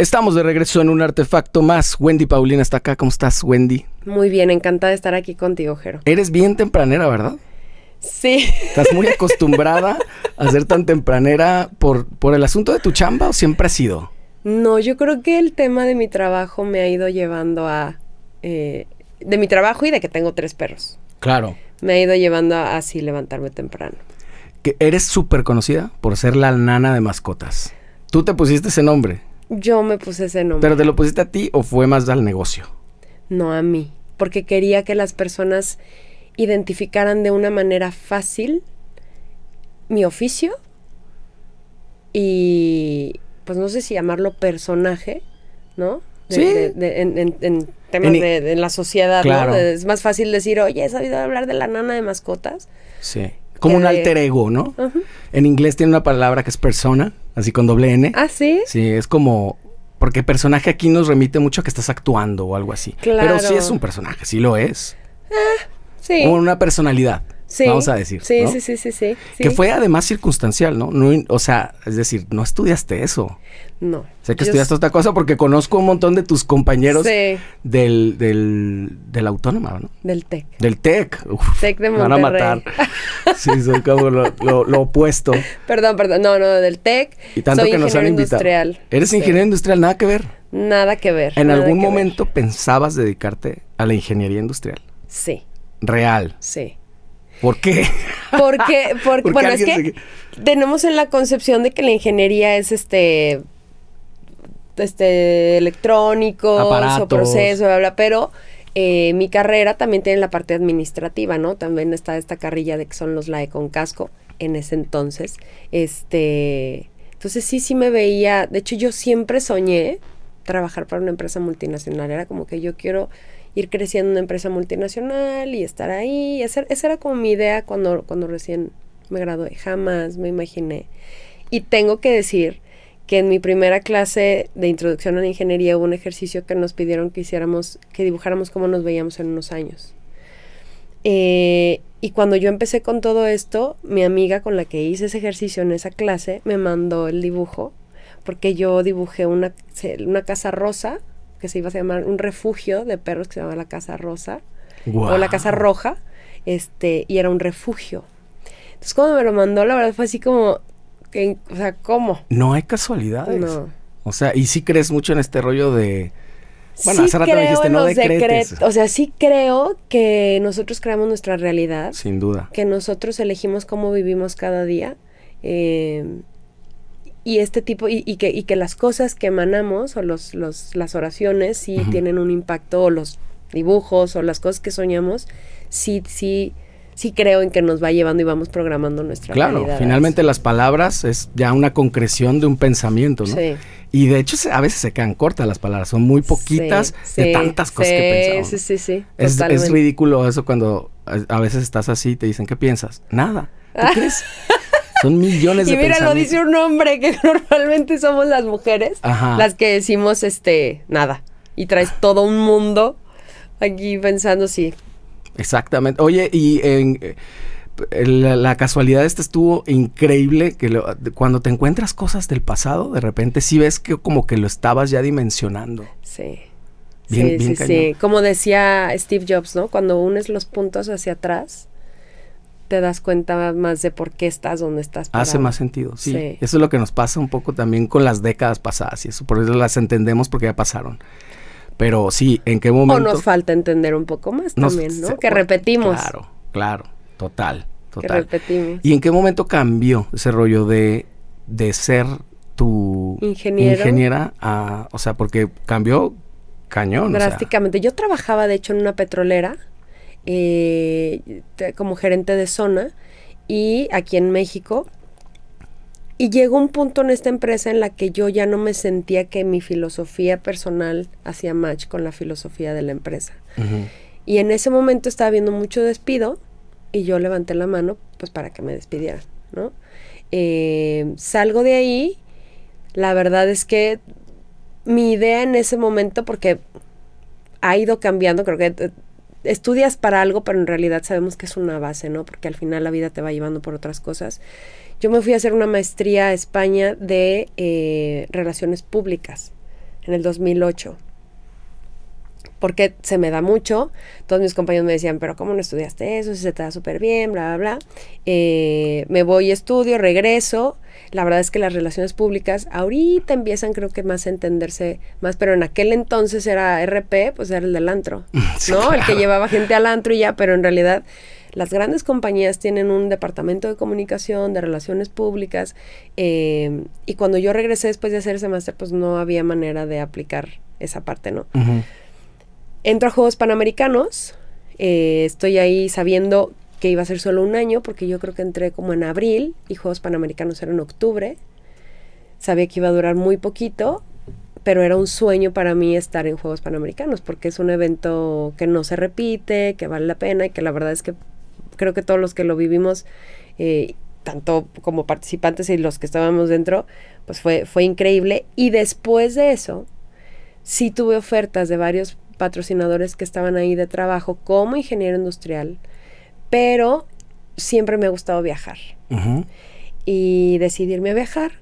Estamos de regreso en un artefacto más. Wendy Paulina está acá. ¿Cómo estás, Wendy? Muy bien, encantada de estar aquí contigo, Jero. Eres bien tempranera, ¿verdad? Sí. ¿Estás muy acostumbrada a ser tan tempranera por, por el asunto de tu chamba o siempre ha sido? No, yo creo que el tema de mi trabajo me ha ido llevando a... Eh, de mi trabajo y de que tengo tres perros. Claro. Me ha ido llevando a así levantarme temprano. eres súper conocida por ser la nana de mascotas. Tú te pusiste ese nombre. Yo me puse ese nombre. ¿Pero te lo pusiste a ti o fue más al negocio? No, a mí, porque quería que las personas identificaran de una manera fácil mi oficio y pues no sé si llamarlo personaje, ¿no? sí. en, temas de, la sociedad, es más fácil decir, oye, he sabido hablar de la nana de mascotas. Sí. Como un alter ego, ¿no? En inglés tiene una palabra que es persona, así con doble N. ¿Ah, sí? Sí, es como... Porque personaje aquí nos remite mucho a que estás actuando o algo así. Claro. Pero sí es un personaje, sí lo es. Eh, sí. O una personalidad vamos a decir. Sí, sí, sí, sí, sí, Que fue además circunstancial, ¿no? O sea, es decir, no estudiaste eso. No. Sé que estudiaste otra cosa porque conozco un montón de tus compañeros del, del, del autónoma, ¿no? Del TEC. Del TEC. TEC de van a matar. sí, soy como lo, opuesto. Perdón, perdón. No, no, del TEC. Y tanto que nos han invitado. Industrial. Eres ingeniero industrial, nada que ver. Nada que ver. ¿En algún momento pensabas dedicarte a la ingeniería industrial? Sí. ¿Real? Sí. ¿Por qué? Porque, porque, bueno, es que tenemos en la concepción de que la ingeniería es este este electrónico, o proceso, bla, bla, pero eh, mi carrera también tiene la parte administrativa, ¿no? También está esta carrilla de que son los LAE con casco en ese entonces. Este, entonces sí, sí me veía, de hecho yo siempre soñé trabajar para una empresa multinacional, era como que yo quiero ir creciendo en una empresa multinacional y estar ahí. esa era como mi idea cuando, cuando recién me gradué. Jamás me imaginé. Y tengo que decir que en mi primera clase de introducción a la ingeniería hubo un ejercicio que nos pidieron que hiciéramos, que dibujáramos cómo nos veíamos en unos años. Eh, y cuando yo empecé con todo esto, mi amiga con la que hice ese ejercicio en esa clase me mandó el dibujo, porque yo dibujé una, una casa rosa que se iba a llamar un refugio de perros que se llamaba la Casa Rosa o la Casa Roja, este, y era un refugio. Entonces cuando me lo mandó, la verdad fue así como, que, o sea, ¿cómo? No hay casualidades. No. O sea, y sí crees mucho en este rollo de... Bueno, sí dijiste, no O sea, sí creo que nosotros creamos nuestra realidad. Sin duda. Que nosotros elegimos cómo vivimos cada día. Eh, y este tipo, y, que, y que las cosas que emanamos o los, los, las oraciones sí tienen un impacto, o los dibujos o las cosas que soñamos, sí, sí, sí creo en que nos va llevando y vamos programando nuestra vida Claro, finalmente las palabras es ya una concreción de un pensamiento, ¿no? Sí. Y de hecho a veces se quedan cortas las palabras, son muy poquitas de tantas cosas que pensamos. Sí, sí, sí. Es, ridículo eso cuando a veces estás así y te dicen, ¿qué piensas? Nada. ¿Tú crees? Son millones de Y mira, lo dice un hombre que normalmente somos las mujeres, las que decimos este nada y traes todo un mundo aquí pensando sí. Exactamente. Oye, y en, eh, la, casualidad esta estuvo increíble que cuando te encuentras cosas del pasado, de repente sí ves que como que lo estabas ya dimensionando. Sí. Bien, sí, sí, sí, Como decía Steve Jobs, ¿no? Cuando unes los puntos hacia atrás, te das cuenta más de por qué estás donde estás. Hace más sentido, sí. Eso es lo que nos pasa un poco también con las décadas pasadas y eso, por eso las entendemos porque ya pasaron. Pero sí, ¿en qué momento? O nos falta entender un poco más también, ¿no? que repetimos. Claro, claro, total, total. repetimos. ¿Y en qué momento cambió ese rollo de, de ser tu ingeniera? A, o sea, porque cambió cañón. Drásticamente. Yo trabajaba, de hecho, en una petrolera eh, como gerente de zona y aquí en México. Y llegó un punto en esta empresa en la que yo ya no me sentía que mi filosofía personal hacía match con la filosofía de la empresa. Y en ese momento estaba viendo mucho despido y yo levanté la mano pues para que me despidieran, ¿no? Eh, salgo de ahí, la verdad es que mi idea en ese momento, porque ha ido cambiando, creo que eh, estudias para algo, pero en realidad sabemos que es una base, ¿no? Porque al final la vida te va llevando por otras cosas. Yo me fui a hacer una maestría a España de eh, relaciones públicas en el 2008 porque se me da mucho. Todos mis compañeros me decían, pero ¿cómo no estudiaste eso? Si se te da súper bien, bla, bla, bla. Eh, me voy, estudio, regreso. La verdad es que las relaciones públicas ahorita empiezan creo que más a entenderse más, pero en aquel entonces era RP, pues era el del antro, ¿no? El que llevaba gente al antro y ya, pero en realidad las grandes compañías tienen un departamento de comunicación, de relaciones públicas, em, y cuando yo regresé después de hacer ese máster, pues no había manera de aplicar esa parte, ¿no? entro a Juegos Panamericanos, eh, estoy ahí sabiendo que iba a ser solo un año, porque yo creo que entré como en abril y Juegos Panamericanos eran en octubre. Sabía que iba a durar muy poquito, pero era un sueño para mí estar en Juegos Panamericanos, porque es un evento que no se repite, que vale la pena y que la verdad es que creo que todos los que lo vivimos, eh, tanto como participantes y los que estábamos dentro, pues fue, fue increíble. Y después de eso, sí tuve ofertas de varios patrocinadores que estaban ahí de trabajo como ingeniero industrial, pero siempre me ha gustado viajar. Y decidirme a viajar.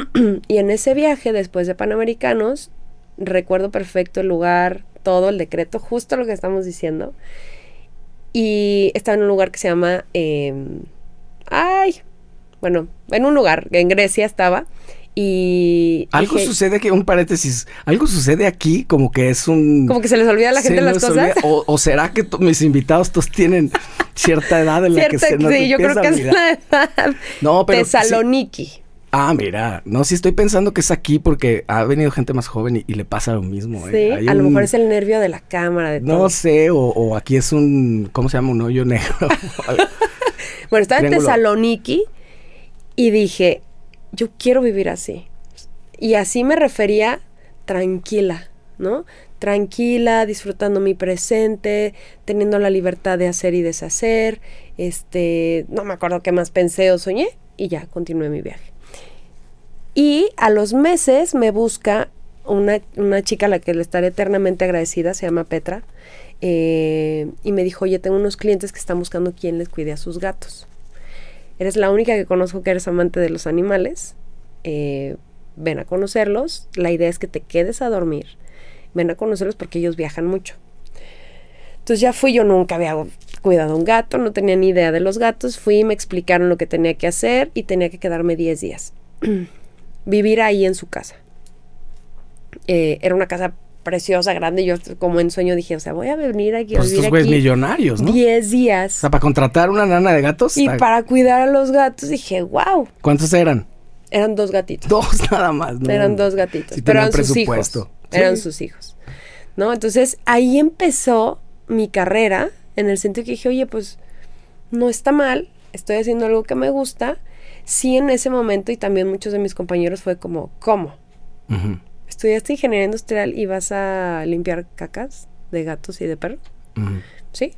y en ese viaje, después de Panamericanos, recuerdo perfecto el lugar, todo el decreto, justo lo que estamos diciendo. Y estaba en un lugar que se llama... Em, ay, bueno, en un lugar, en Grecia estaba, y algo sucede que un paréntesis, algo sucede aquí como que es un como que se les olvida a la gente las cosas. o, será que mis invitados todos tienen cierta edad en la que se nos Sí, yo creo que es la edad. No, pero Tesaloniki. Ah, mira, no, sí estoy pensando que es aquí porque ha venido gente más joven y, le pasa lo mismo. ¿eh? Sí, a lo mejor es el nervio de la cámara. no sé, o, o, aquí es un, ¿cómo se llama? Un hoyo negro. bueno, estaba en Tesaloniki y dije, yo quiero vivir así. Y así me refería tranquila, ¿no? Tranquila, disfrutando mi presente, teniendo la libertad de hacer y deshacer. Este, no me acuerdo qué más pensé o soñé y ya continué mi viaje. Y a los meses me busca una, chica a la que le estaré eternamente agradecida, se llama Petra, eh, y me dijo, oye, tengo unos clientes que están buscando quien les cuide a sus gatos. Eres la única que conozco que eres amante de los animales. Eh, ven a conocerlos. La idea es que te quedes a dormir. Ven a conocerlos porque ellos viajan mucho. Entonces ya fui, yo nunca había cuidado un gato, no tenía ni idea de los gatos. Fui y me explicaron lo que tenía que hacer y tenía que quedarme 10 días. Vivir ahí en su casa. Eh, era una casa preciosa, grande. Yo como en sueño dije, o sea, voy a venir aquí. Pues estos güeyes millonarios, ¿no? 10 días. O sea, para contratar una nana de gatos. Y para cuidar a los gatos dije, wow. ¿Cuántos eran? Eran dos gatitos. Dos nada más. Eran dos gatitos. pero eran sus hijos. Eran sus hijos. ¿No? Entonces ahí empezó mi carrera en el sentido que dije, oye, pues no está mal, estoy haciendo algo que me gusta. Sí, en ese momento y también muchos de mis compañeros fue como, ¿cómo? Ajá estudiaste ingeniería industrial y vas a limpiar cacas de gatos y de perros. Sí.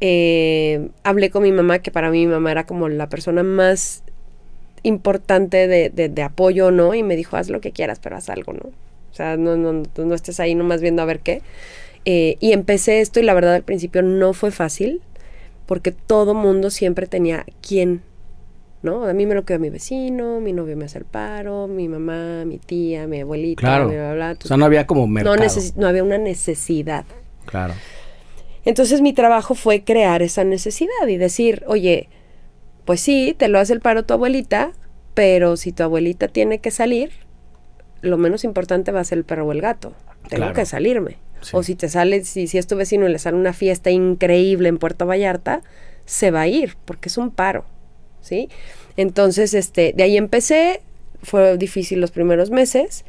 Eh, hablé con mi mamá, que para mí mi mamá era como la persona más importante de, apoyo, ¿no? Y me dijo, haz lo que quieras, pero haz algo, ¿no? O sea, no, no, no estés ahí nomás viendo a ver qué. Eh, y empecé esto y la verdad al principio no fue fácil porque todo mundo siempre tenía quien ¿no? A mí me lo queda mi vecino, mi novio me hace el paro, mi mamá, mi tía, mi abuelita, claro. o sea, no había como mercado. No, había una necesidad. Claro. Entonces mi trabajo fue crear esa necesidad y decir, oye, pues sí, te lo hace el paro tu abuelita, pero si tu abuelita tiene que salir, lo menos importante va a ser el perro o el gato. Tengo que salirme. O si te sale, si, si es tu vecino y le sale una fiesta increíble en Puerto Vallarta, se va a ir porque es un paro. ¿sí? Entonces, este, de ahí empecé, fue difícil los primeros meses.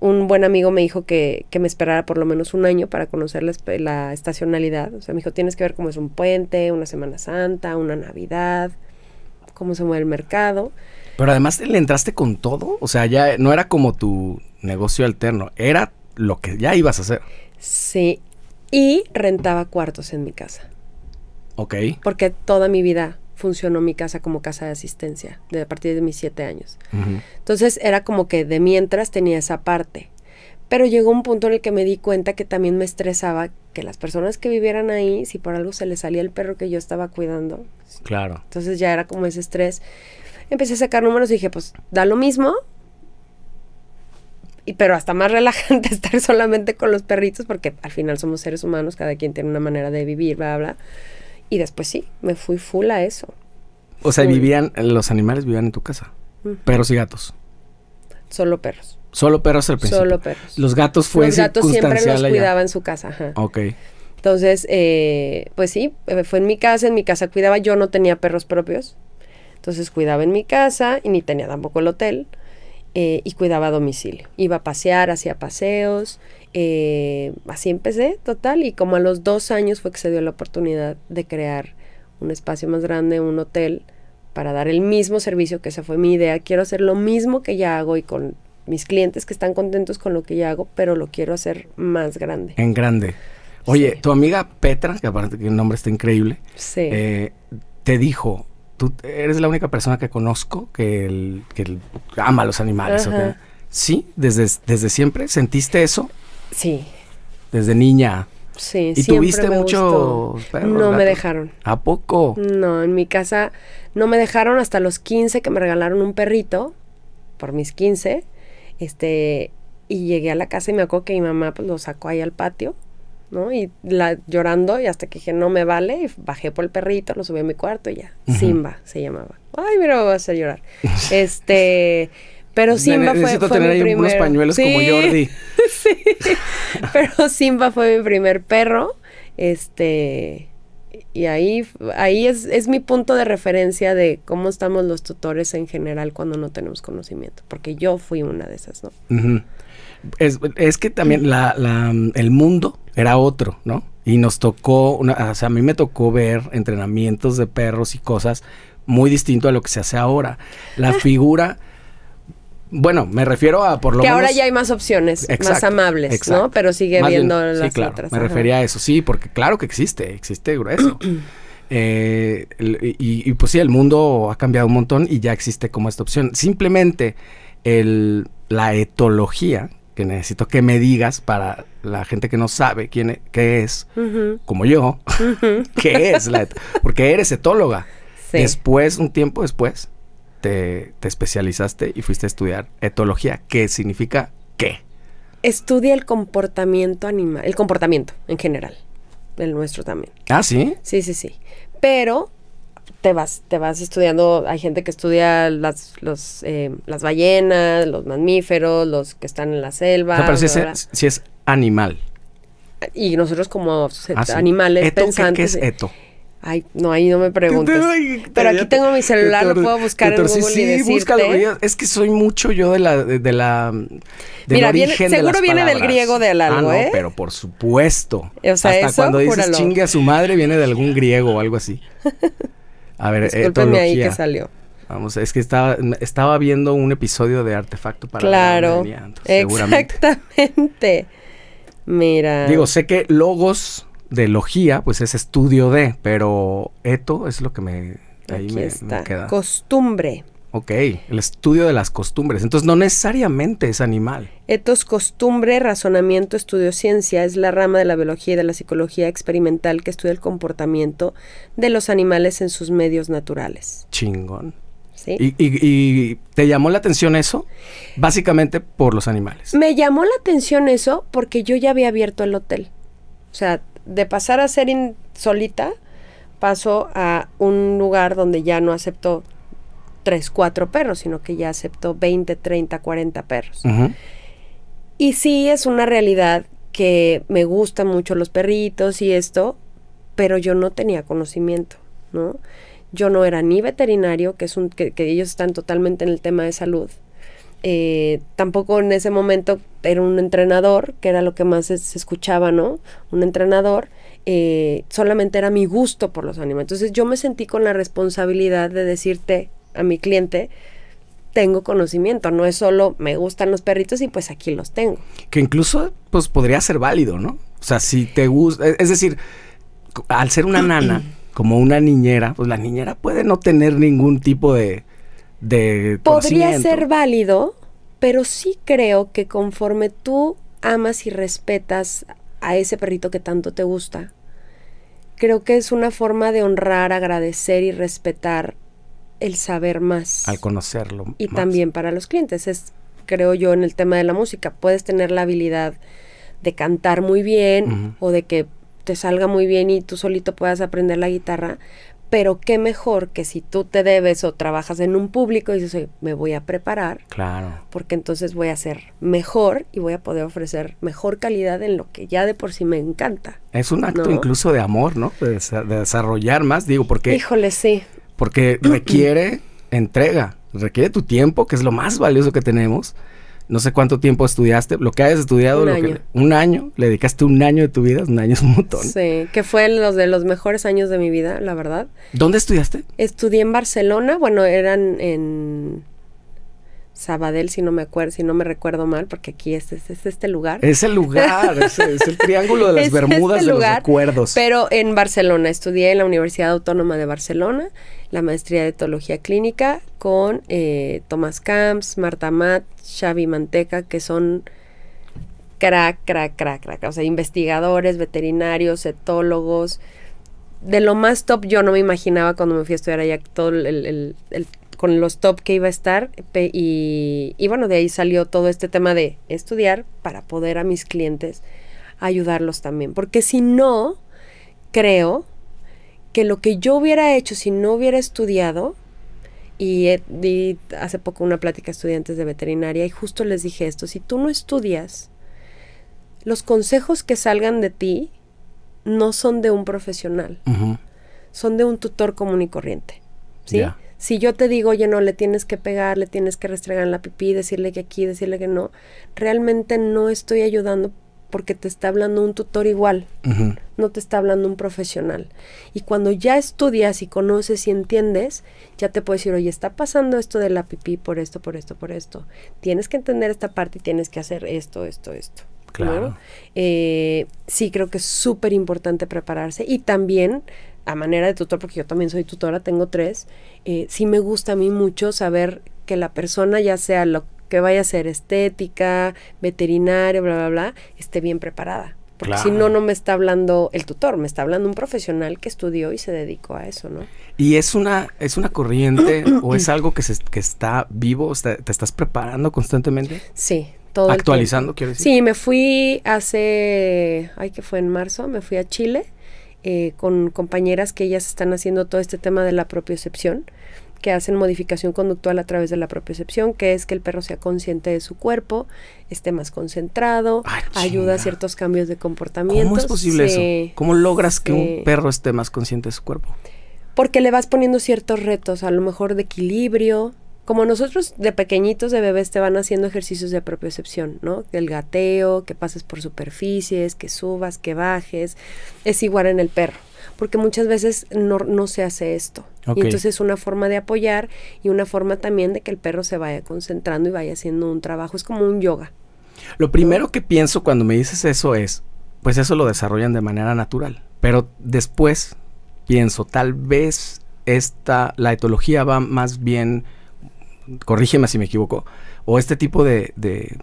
Un buen amigo me dijo que, me esperara por lo menos un año para conocer la, la, estacionalidad. O sea, me dijo, tienes que ver cómo es un puente, una Semana Santa, una Navidad, cómo se mueve el mercado. Pero además le entraste con todo. O sea, ya no era como tu negocio alterno, era lo que ya ibas a hacer. Sí, y rentaba cuartos en mi casa. Ok. Porque toda mi vida funcionó mi casa como casa de asistencia, de, a partir de mis siete años. Entonces era como que de mientras tenía esa parte. Pero llegó un punto en el que me di cuenta que también me estresaba que las personas que vivieran ahí, si por algo se les salía el perro que yo estaba cuidando. Claro. Entonces ya era como ese estrés. Empecé a sacar números y dije, pues da lo mismo, y, pero hasta más relajante estar solamente con los perritos porque al final somos seres humanos, cada quien tiene una manera de vivir, bla, bla. Y después sí, me fui full a eso. O sea, vivían, los animales vivían en tu casa. Perros y gatos. Solo perros. Solo perros al principio. Solo perros. Los gatos fue Los gatos siempre los en su casa, Ok. Entonces, eh, pues sí, eh, fue en mi casa, en mi casa cuidaba, yo no tenía perros propios. Entonces cuidaba en mi casa y ni tenía tampoco el hotel. Eh, y cuidaba a domicilio. Iba a pasear, hacía paseos, eh, así empecé, total, y como a los dos años fue que se dio la oportunidad de crear un espacio más grande, un hotel, para dar el mismo servicio, que esa fue mi idea. Quiero hacer lo mismo que ya hago y con mis clientes que están contentos con lo que ya hago, pero lo quiero hacer más grande. En grande. Oye, tu amiga Petra, que aparte que el nombre está increíble, eh, te dijo, tú eres la única persona que conozco que, que ama a los animales. Sí, desde, desde siempre. ¿Sentiste eso? Sí. Desde niña. Sí, ¿Y tuviste mucho perros, No me dejaron. ¿A poco? No, en mi casa no me dejaron hasta los 15 que me regalaron un perrito, por mis 15. Este, y llegué a la casa y me acuerdo que mi mamá pues, lo sacó ahí al patio y la, llorando y hasta que dije, no me vale, y bajé por el perrito, lo subí a mi cuarto y ya. Simba se llamaba. Ay, mira, me vas a hacer llorar. este, pero Simba fue, fue tener mi ahí primer... unos pañuelos como Jordi. sí, pero Simba fue mi primer perro, este... Y ahí, ahí es, es mi punto de referencia de cómo estamos los tutores en general cuando no tenemos conocimiento, porque yo fui una de esas, ¿no? Ajá es, que también el mundo era otro, ¿no? Y nos tocó, o sea, a mí me tocó ver entrenamientos de perros y cosas muy distinto a lo que se hace ahora. La ah. figura... Bueno, me refiero a por lo que ahora ya hay más opciones, más amables, ¿no? Pero sigue viendo las sí, Me refería a eso, sí, porque claro que existe, existe grueso. Eh, y, pues sí, el mundo ha cambiado un montón y ya existe como esta opción. Simplemente el, la etología, que necesito que me digas para la gente que no sabe quién es, qué es, como yo, qué es, la porque eres etóloga. Después, un tiempo después, te, especializaste y fuiste a estudiar etología, ¿Qué significa qué. Estudia el comportamiento animal, el comportamiento en general, el nuestro también. Ah, sí. Sí, sí, sí. Pero te vas, te vas estudiando, hay gente que estudia las, eh, las ballenas, los mamíferos, los que están en la selva. pero si es, animal. Y nosotros como ah, animales pensantes. ¿Qué, es eh, eto? Ay, no, ahí no me preguntes. Pero aquí tengo mi celular, lo puedo buscar en Google sí, es que soy mucho yo de la... De, de la Mira, seguro viene del griego de algo, ah, no, ¿eh? pero por supuesto. O sea, Hasta cuando dices chingue a su madre viene de algún griego o algo así. A ver, eh, ahí que salió. Vamos, es que estaba, estaba viendo un episodio de Artefacto para Claro, exactamente. Mira. Digo, sé que logos de logía, pues es estudio de, pero eto es lo que me, ahí Aquí me, está. queda. Costumbre. Ok, el estudio de las costumbres. Entonces no necesariamente es animal. Etos, costumbre, razonamiento, estudio, ciencia es la rama de la biología y de la psicología experimental que estudia el comportamiento de los animales en sus medios naturales. Chingón. ¿Sí? ¿Y, y, y te llamó la atención eso? Básicamente por los animales. Me llamó la atención eso porque yo ya había abierto el hotel. O sea, de pasar a ser solita, paso a un lugar donde ya no acepto tres, cuatro perros, sino que ya aceptó 20, 30, 40 perros. Y sí es una realidad que me gustan mucho los perritos y esto, pero yo no tenía conocimiento, ¿no? Yo no era ni veterinario, que es un que, ellos están totalmente en el tema de salud. Eh, tampoco en ese momento era un entrenador, que era lo que más se, escuchaba, ¿no? Un entrenador. Eh, solamente era mi gusto por los animales. Entonces yo me sentí con la responsabilidad de decirte, a mi cliente, tengo conocimiento, no es solo me gustan los perritos y pues aquí los tengo. Que incluso pues podría ser válido, ¿no? O sea, si te gusta, e-, es decir, al ser una nana, como una niñera, pues la niñera puede no tener ningún tipo de... de podría ser válido, pero sí creo que conforme tú amas y respetas a ese perrito que tanto te gusta, creo que es una forma de honrar, agradecer y respetar el saber más. Al conocerlo. Y también para los clientes. Es, creo yo, en el tema de la música. Puedes tener la habilidad de cantar muy bien o de que te salga muy bien y tú solito puedas aprender la guitarra, pero qué mejor que si tú te debes o trabajas en un público y dices, me voy a preparar. Claro. Porque entonces voy a ser mejor y voy a poder ofrecer mejor calidad en lo que ya de por sí me encanta. Es un acto incluso de amor, ¿no? De, de, desarrollar más, digo, porque... Híjole, sí porque requiere entrega, requiere tu tiempo, que es lo más valioso que tenemos. No sé cuánto tiempo estudiaste, lo que hayas estudiado, un, lo año. Que, un año, le dedicaste un año de tu vida, un año es un montón. Sí, que fue los de los mejores años de mi vida, la verdad. ¿Dónde estudiaste? Estudié en Barcelona, bueno, eran en Sabadell, si no me acuerdo, si no me recuerdo mal, porque aquí es, es, este lugar. Es el lugar, es, el triángulo de las este Bermudas de los recuerdos. Pero en Barcelona, estudié en la Universidad Autónoma de Barcelona, la maestría de etología clínica con eh, Tomás Camps, Marta Matt, Xavi Manteca, que son crack, crack, crack, crack, o sea, investigadores, veterinarios, etólogos, de lo más top yo no me imaginaba cuando me fui a estudiar allá todo el, el, el, con los top que iba a estar y, bueno, de ahí salió todo este tema de estudiar para poder a mis clientes ayudarlos también, porque si no, creo que lo que yo hubiera hecho si no hubiera estudiado, y, di hace poco una plática a estudiantes de veterinaria y justo les dije esto, si tú no estudias, los consejos que salgan de ti no son de un profesional, son de un tutor común y corriente. ¿sí? Si yo te digo, oye, no, le tienes que pegar, le tienes que restregar la pipí, decirle que aquí, decirle que no, realmente no estoy ayudando porque te está hablando un tutor igual, no te está hablando un profesional. Y cuando ya estudias y conoces y entiendes, ya te puedes decir, oye, está pasando esto de la pipí por esto, por esto, por esto. Tienes que entender esta parte y tienes que hacer esto, esto, esto. Claro. Eh, sí, creo que es súper importante prepararse y también a manera de tutor, porque yo también soy tutora, tengo tres, eh, sí me gusta a mí mucho saber que la persona, ya sea lo que vaya a ser estética, veterinaria, bla, bla, bla, esté bien preparada. Porque si no, no me está hablando el tutor, me está hablando un profesional que estudió y se dedicó a eso, ¿no? Y es una, es una corriente o es algo que, se, que está vivo, te estás preparando constantemente. Sí, Actualizando, quiero decir. Sí, me fui hace, ay, que fue en marzo, me fui a Chile eh, con compañeras que ellas están haciendo todo este tema de la propiocepción, que hacen modificación conductual a través de la propiocepción, que es que el perro sea consciente de su cuerpo, esté más concentrado, ah, ayuda a ciertos cambios de comportamiento. ¿Cómo es posible eso? ¿Cómo logras que un perro esté más consciente de su cuerpo? Porque le vas poniendo ciertos retos, a lo mejor de equilibrio, como nosotros de pequeñitos, de bebés, te van haciendo ejercicios de propiocepción, ¿no? El gateo, que pases por superficies, que subas, que bajes, es igual en el perro, porque muchas veces no, se hace esto. Y entonces es una forma de apoyar y una forma también de que el perro se vaya concentrando y vaya haciendo un trabajo, es como un yoga. Lo primero que pienso cuando me dices eso es, pues eso lo desarrollan de manera natural, pero después pienso, tal vez esta, la etología va más bien corrígeme si me equivoco, o este tipo de, de,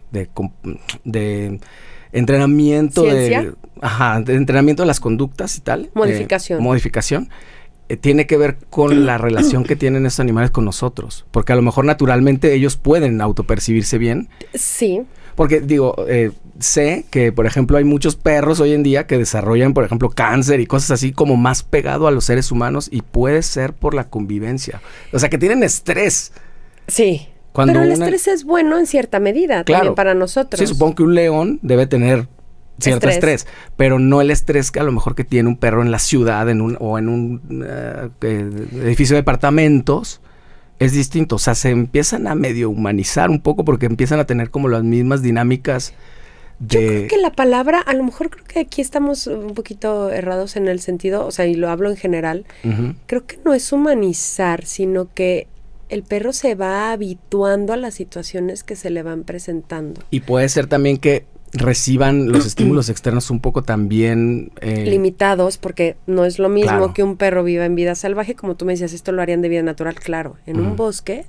entrenamiento de, entrenamiento de las conductas y tal. Eh, modificación. modificación. Eh, tiene que ver con la relación que tienen estos animales con nosotros. Porque a lo mejor naturalmente ellos pueden autopercibirse bien. Sí. Porque digo, eh, sé que, por ejemplo, hay muchos perros hoy en día que desarrollan, por ejemplo, cáncer y cosas así como más pegado a los seres humanos y puede ser por la convivencia. O sea, que tienen estrés Sí. Pero el estrés es bueno en cierta medida también para nosotros. Sí, supongo que un león debe tener cierto estrés. pero no el estrés que a lo mejor que tiene un perro en la ciudad en un, o en un eh, eh, edificio de departamentos. Es distinto, o sea, se empiezan a medio humanizar un poco porque empiezan a tener como las mismas dinámicas de... Yo creo que la palabra, a lo mejor creo que aquí estamos un poquito errados en el sentido, o sea, y lo hablo en general, creo que no es humanizar, sino que el perro se va habituando a las situaciones que se le van presentando. Y puede ser también que reciban los estímulos externos un poco también... Eh, limitados, porque no es lo mismo que un perro viva en vida salvaje, como tú me decías, esto lo harían de vida natural, claro, en un bosque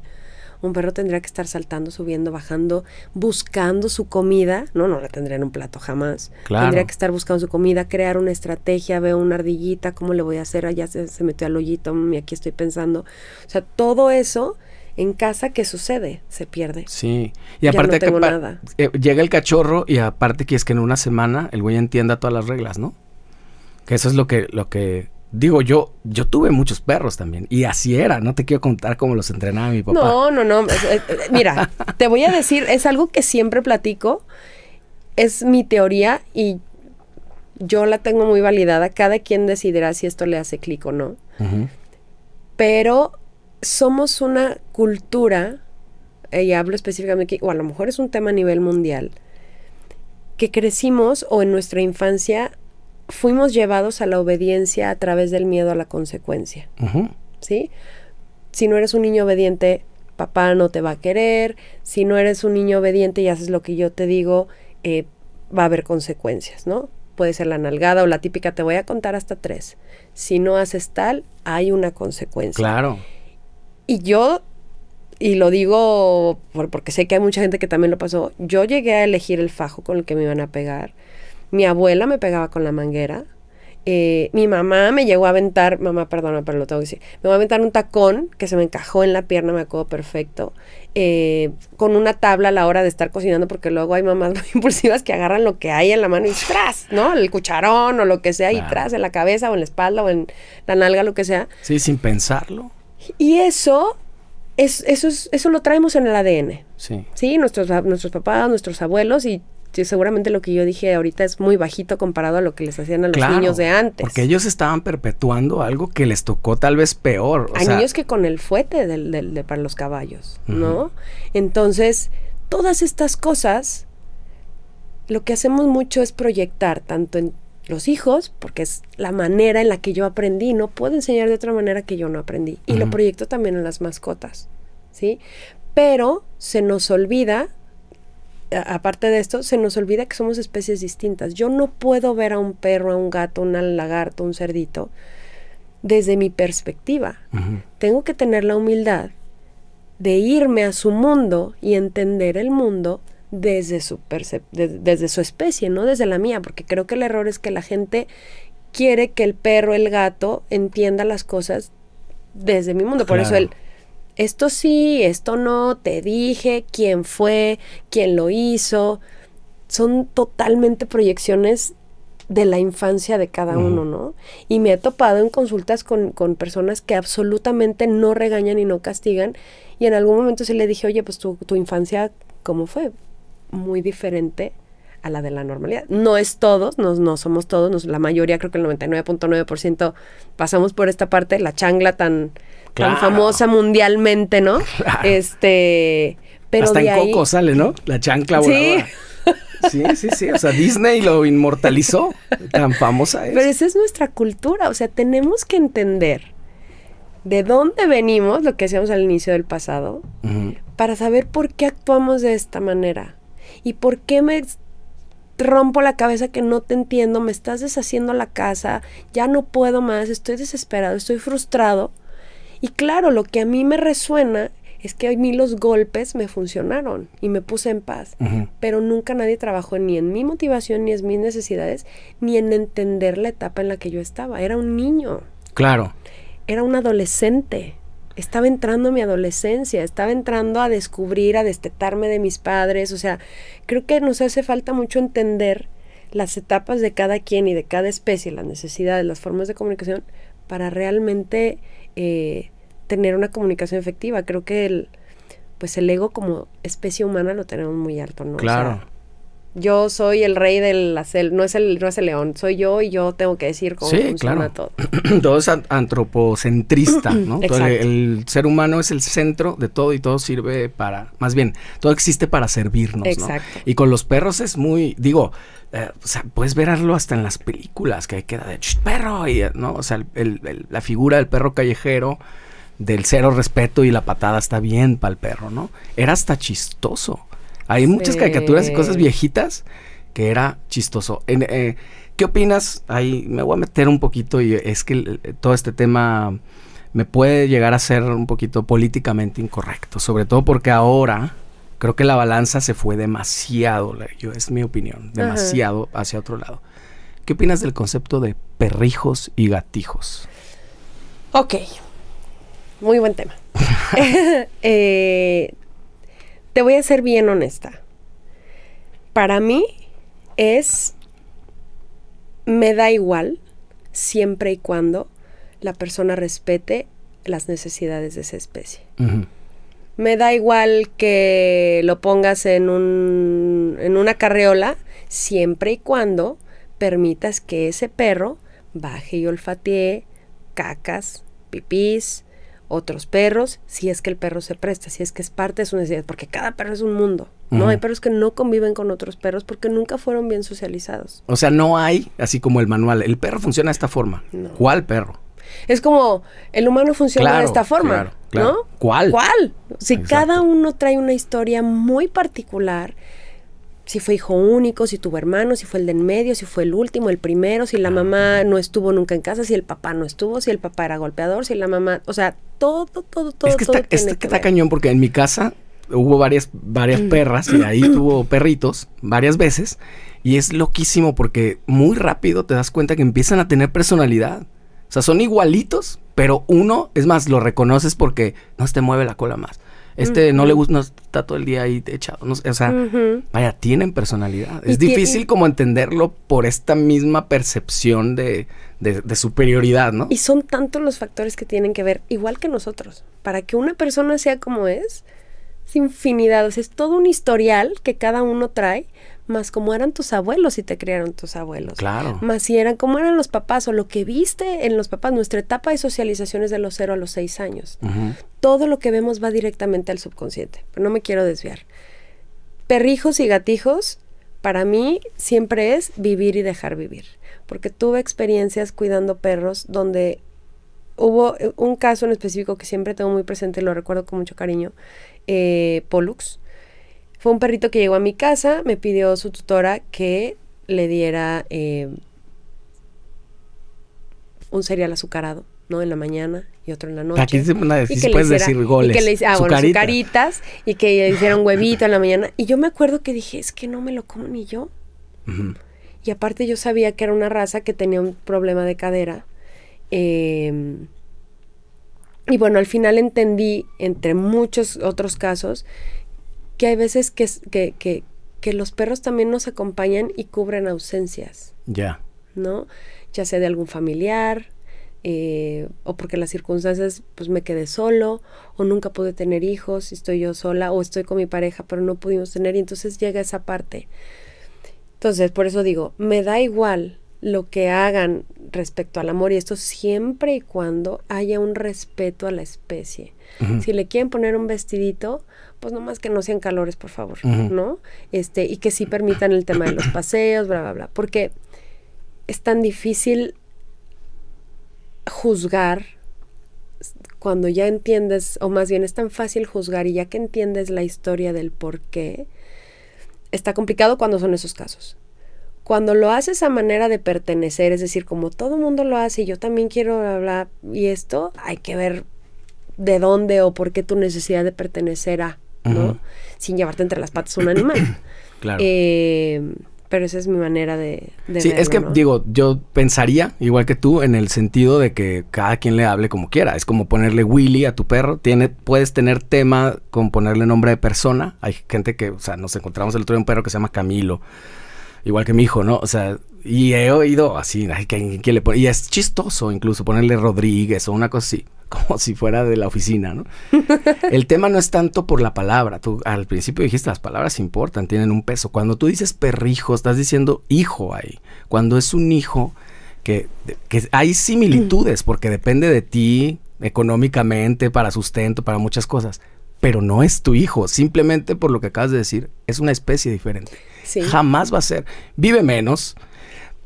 un perro tendría que estar saltando, subiendo, bajando, buscando su comida. No, no la tendría en un plato jamás. Tendría que estar buscando su comida, crear una estrategia, veo una ardillita, ¿cómo le voy a hacer? Allá se, metió al hoyito, y mmm, aquí estoy pensando. O sea, todo eso en casa, que sucede? Se pierde. Sí. Y aparte, ya eh, llega el cachorro y aparte que es que en una semana el güey entienda todas las reglas, ¿no? Que eso es lo que, lo que Digo, yo, yo tuve muchos perros también. Y así era. No te quiero contar cómo los entrenaba mi papá. No, no, no. Eh, eh, mira, te voy a decir, es algo que siempre platico. Es mi teoría y yo la tengo muy validada. Cada quien decidirá si esto le hace clic o no. Pero somos una cultura, eh, y hablo específicamente aquí, o a lo mejor es un tema a nivel mundial, que crecimos o en nuestra infancia fuimos llevados a la obediencia a través del miedo a la consecuencia. ¿Sí? Si no eres un niño obediente, papá no te va a querer. Si no eres un niño obediente y haces lo que yo te digo, eh, va a haber consecuencias, ¿no? Puede ser la nalgada o la típica, te voy a contar hasta tres. Si no haces tal, hay una consecuencia. Claro. Y yo, y lo digo porque sé que hay mucha gente que también lo pasó, yo llegué a elegir el fajo con el que me iban a pegar mi abuela me pegaba con la manguera. Eh, mi mamá me llegó a aventar, mamá, perdona, pero lo tengo que decir, me va a aventar un tacón que se me encajó en la pierna, me acuerdo perfecto, eh, con una tabla a la hora de estar cocinando, porque luego hay mamás muy impulsivas que agarran lo que hay en la mano y tras, ¿no? El cucharón o lo que sea, y tras, en la cabeza o en la espalda o en la nalga, lo que sea. Sí, sin pensarlo. Y eso es, eso, es, eso lo traemos en el ADN. Sí. Sí, nuestros, nuestros papás, nuestros abuelos y seguramente lo que yo dije ahorita es muy bajito comparado a lo que les hacían a los niños de antes. Porque ellos estaban perpetuando algo que les tocó tal vez peor. a niños que con el fuete del, de, para los caballos, ¿no? Entonces, todas estas cosas, lo que hacemos mucho es proyectar tanto en los hijos, porque es la manera en la que yo aprendí, no puedo enseñar de otra manera que yo no aprendí. Y lo proyecto también en las mascotas, ¿sí? Pero se nos olvida aparte de esto, se nos olvida que somos especies distintas. Yo no puedo ver a un perro, a un gato, un lagarto, un cerdito desde mi perspectiva. Tengo que tener la humildad de irme a su mundo y entender el mundo desde su, desde su especie, no desde la mía, porque creo que el error es que la gente quiere que el perro, el gato entienda las cosas desde mi mundo. Por eso el esto sí, esto no, te dije quién fue, quién lo hizo. Son totalmente proyecciones de la infancia de cada uno, ¿no? Y me he topado en consultas con, personas que absolutamente no regañan y no castigan. Y en algún momento sí le dije, oye, pues tu, infancia, ¿cómo fue? Muy diferente a la de la normalidad. No es todos, no, no somos todos, la mayoría, creo que el 99.9% pasamos por esta parte, la changla tan tan famosa mundialmente, ¿no? Este, pero Hasta en Coco sale, ¿no? La chancla voladora. Sí. Sí, sí, O sea, Disney lo inmortalizó. Tan famosa es. Pero esa es nuestra cultura. O sea, tenemos que entender de dónde venimos, lo que hacíamos al inicio del pasado, para saber por qué actuamos de esta manera. Y por qué me rompo la cabeza que no te entiendo, me estás deshaciendo la casa, ya no puedo más, estoy desesperado, estoy frustrado. Y claro, lo que a mí me resuena es que a mí los golpes me funcionaron y me puse en paz, pero nunca nadie trabajó ni en mi motivación, ni en mis necesidades, ni en entender la etapa en la que yo estaba. Era un niño. Claro. Era un adolescente. Estaba entrando a mi adolescencia, estaba entrando a descubrir, a destetarme de mis padres. O sea, creo que nos hace falta mucho entender las etapas de cada quien y de cada especie, las necesidades, las formas de comunicación, para realmente eh, tener una comunicación efectiva. Creo que el, pues el ego como especie humana lo tenemos muy harto, ¿no? Claro. yo soy el rey del acel, no es el no es león, soy yo y yo tengo que decir cómo funciona todo. todo es antropocentrista, ¿no? el, ser humano es el centro de todo y todo sirve para, más bien, todo existe para servirnos, Exacto. Y con los perros es muy, digo, eh, o sea, puedes verlo hasta en las películas que queda de perro y no, o sea, la figura del perro callejero del cero respeto y la patada está bien para el perro, ¿no? Era hasta chistoso. Hay muchas caricaturas y cosas viejitas que era chistoso. Eh, ¿Qué opinas? Ahí me voy a meter un poquito y es que eh, todo este tema me puede llegar a ser un poquito políticamente incorrecto, sobre todo porque ahora creo que la balanza se fue demasiado, yo, es mi opinión, demasiado hacia otro lado. ¿Qué opinas del concepto de perrijos y gatijos? Ok, muy buen tema. Eh, te voy a ser bien honesta. Para mí es, me da igual siempre y cuando la persona respete las necesidades de esa especie. Me da igual que lo pongas en, un, en una carreola siempre y cuando permitas que ese perro baje y olfatee cacas, pipís, otros perros, si es que el perro se presta, si es que es parte de su necesidad, porque cada perro es un mundo, ¿no? Hay perros que no conviven con otros perros porque nunca fueron bien socializados. O sea, no hay, así como el manual, el perro funciona de esta forma. ¿Cuál perro? Es como el humano funciona de esta forma, claro, claro. ¿Cuál? ¿Cuál? Si cada uno trae una historia muy particular, si fue hijo único, si tuvo hermano, si fue el de en medio, si fue el último, el primero, si la ah, mamá no estuvo nunca en casa, si el papá no estuvo, si el papá era golpeador, si la mamá, o sea, todo, todo, todo. Es que está, que está cañón porque en mi casa hubo varias, varias mm. perras y ahí tuvo perritos varias veces y es loquísimo porque muy rápido te das cuenta que empiezan a tener personalidad. O sea, son igualitos, pero uno, es más, lo reconoces porque no se te mueve la cola más. Este no le gusta, no está todo el día ahí echado. o sea, vaya, tienen personalidad. Es difícil como entenderlo por esta misma percepción de, superioridad, ¿no? Y son tantos los factores que tienen que ver, igual que nosotros. Para que una persona sea como es, es infinidad. O sea, es todo un historial que cada uno trae más como eran tus abuelos si te criaron tus abuelos. Claro. Más si eran como eran los papás o lo que viste en los papás. Nuestra etapa de socialización es de los 0 a los 6 años. Todo lo que vemos va directamente al subconsciente, pero no me quiero desviar. Perrijos y gatijos, para mí siempre es vivir y dejar vivir, porque tuve experiencias cuidando perros donde hubo eh, un caso en específico que siempre tengo muy presente, lo recuerdo con mucho cariño, eh, Pollux fue un perrito que llegó a mi casa, me pidió su tutora que le diera eh, un cereal azucarado, ¿no? En la mañana y otro en la noche. Aquí se, y que decir goles. que le ah, caritas y que le hiciera un huevito en la mañana. Y yo me acuerdo que dije, es que no me lo como ni yo. Y aparte yo sabía que era una raza que tenía un problema de cadera. Em, y bueno, al final entendí, entre muchos otros casos, que hay veces que, que, que, que los perros también nos acompañan y cubren ausencias. Ya. ¿No? Ya sea de algún familiar, eh, o porque las circunstancias pues me quedé solo o nunca pude tener hijos y estoy yo sola o estoy con mi pareja pero no pudimos tener y entonces llega esa parte entonces por eso digo me da igual lo que hagan respecto al amor y esto siempre y cuando haya un respeto a la especie si le quieren poner un vestidito, pues nomás que no sean calores, por favor, ¿no? Este, y que sí permitan el tema de los paseos, bla, bla, bla. Porque es tan difícil juzgar cuando ya entiendes, o más bien es tan fácil juzgar y ya que entiendes la historia del por qué, está complicado cuando son esos casos. Cuando lo haces a manera de pertenecer, es decir, como todo mundo lo hace y yo también quiero hablar y esto, hay que ver de dónde o por qué tu necesidad de pertenecer a, ¿no? Sin llevarte entre las patas un animal. claro. Eh, pero esa es mi manera de... de sí, es que digo, yo pensaría, igual que tú, en el sentido de que cada quien le hable como quiera. Es como ponerle Willy a tu perro. Tiene, puedes tener tema con ponerle nombre de persona. Hay gente que, o sea, nos encontramos el otro día un perro que se llama Camilo. Igual que mi hijo, ¿no? O sea, y he oído así, ¿quién, le pone? Y es chistoso incluso ponerle Rodríguez o una cosa así como si fuera de la oficina, ¿no? El tema no es tanto por la palabra. Tú al principio dijiste, las palabras importan, tienen un peso. Cuando tú dices perrijo, estás diciendo hijo ahí. Cuando es un hijo, que, hay similitudes, mm. porque depende de ti económicamente, para sustento, para muchas cosas pero no es tu hijo. Simplemente por lo que acabas de decir, es una especie diferente. Jamás va a ser. Vive menos.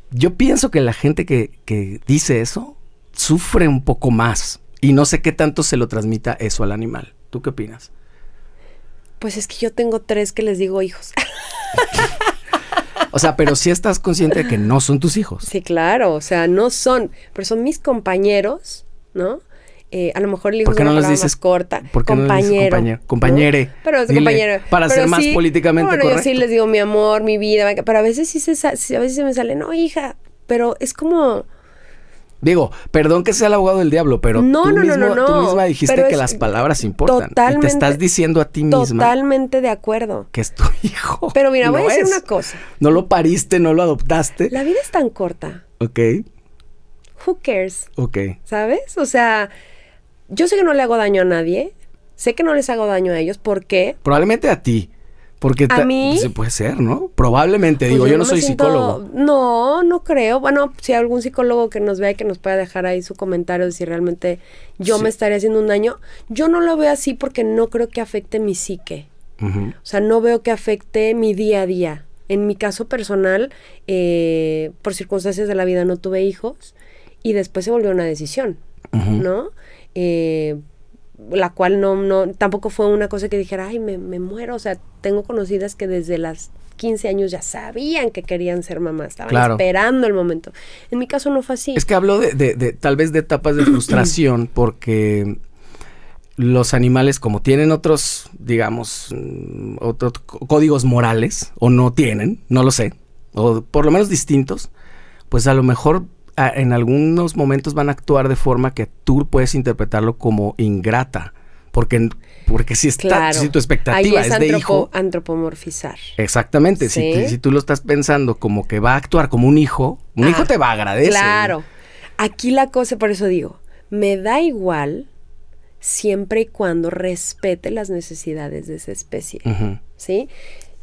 Yo pienso que la gente que, que, dice eso sufre un poco más y no sé qué tanto se lo transmita eso al animal. ¿Tú qué opinas? Pues es que yo tengo tres que les digo hijos. o sea, pero si sí estás consciente de que no son tus hijos. Sí, claro, o sea, no son, pero son mis compañeros, ¿no? Eh, a lo mejor le digo no les dices, corta. ¿por qué compañero, no les dices compañero? compañere. Pero es compañero. Para ser más políticamente bueno, sí les digo mi amor, mi vida, pero a veces sí se, a veces se me sale, no, hija, pero es como Digo, perdón que sea el abogado del diablo, pero tú, tú misma dijiste que las palabras importan. Totalmente. Y te estás diciendo a ti misma. Totalmente de acuerdo. Que es tu hijo. Pero mira, voy a decir una cosa. No lo pariste, no lo adoptaste. La vida es tan corta. Ok. Who cares? Ok. ¿Sabes? O sea, yo sé que no le hago daño a nadie. Sé que no les hago daño a ellos. ¿Por qué? Probablemente a ti. Porque pues, se puede ser, ¿no? Probablemente, pues digo, yo, no, soy psicólogo. No, no creo. Bueno, si algún psicólogo que nos vea y que nos pueda dejar ahí su comentario de si realmente yo me estaría haciendo un daño, yo no lo veo así porque no creo que afecte mi psique. O sea, no veo que afecte mi día a día. En mi caso personal, eh, por circunstancias de la vida no tuve hijos y después se volvió una decisión, ¿no? Eh, la cual no, no, tampoco fue una cosa que dijera, ay, me, me muero, o sea, tengo conocidas que desde las 15 años ya sabían que querían ser mamás, estaban esperando el momento. En mi caso no fue así. Es que hablo de, de tal vez de etapas de frustración porque los animales como tienen otros, digamos, mm, otros códigos morales o no tienen, no lo sé, o por lo menos distintos, pues a lo mejor en algunos momentos van a actuar de forma que tú puedes interpretarlo como ingrata. Porque, porque si, está, si tu expectativa es, de hijo. antropomorfizar. Exactamente. Si, tú lo estás pensando como que va a actuar como un hijo, un hijo te va a agradecer. Claro. Aquí la cosa, por eso digo, me da igual siempre y cuando respete las necesidades de esa especie. ¿Sí?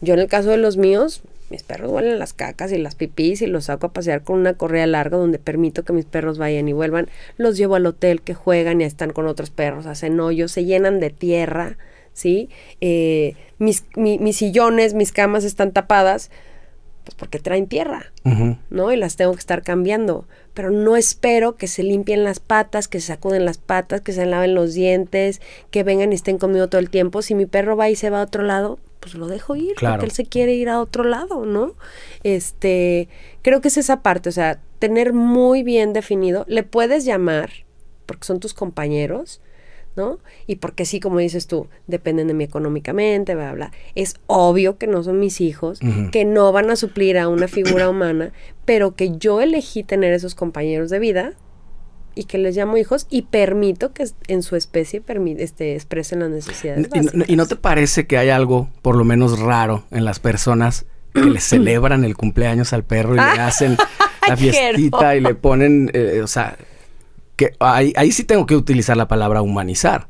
Yo en el caso de los míos, mis perros huelen las cacas y las pipís y los saco a pasear con una correa larga donde permito que mis perros vayan y vuelvan. Los llevo al hotel que juegan y están con otros perros, hacen hoyos, se llenan de tierra, ¿sí? Eh, mis, sillones, mis camas están tapadas pues porque traen tierra, ¿no? Y las tengo que estar cambiando. Pero no espero que se limpien las patas, que se sacuden las patas, que se laven los dientes, que vengan y estén conmigo todo el tiempo. Si mi perro va y se va a otro lado, pues lo dejo ir, porque él se quiere ir a otro lado, ¿no? Este, creo que es esa parte, o sea, tener muy bien definido, le puedes llamar, porque son tus compañeros, ¿no? Y porque sí, como dices tú, dependen de mí económicamente, bla, bla. Es obvio que no son mis hijos, que no van a suplir a una figura humana, pero que yo elegí tener esos compañeros de vida y que les llamo hijos y permito que en su especie este, expresen las necesidades. Y, básicas. ¿Y no te parece que hay algo, por lo menos raro, en las personas que le celebran el cumpleaños al perro y le ah, hacen la fiestita y le ponen, eh, o sea, que ahí, ahí sí tengo que utilizar la palabra humanizar.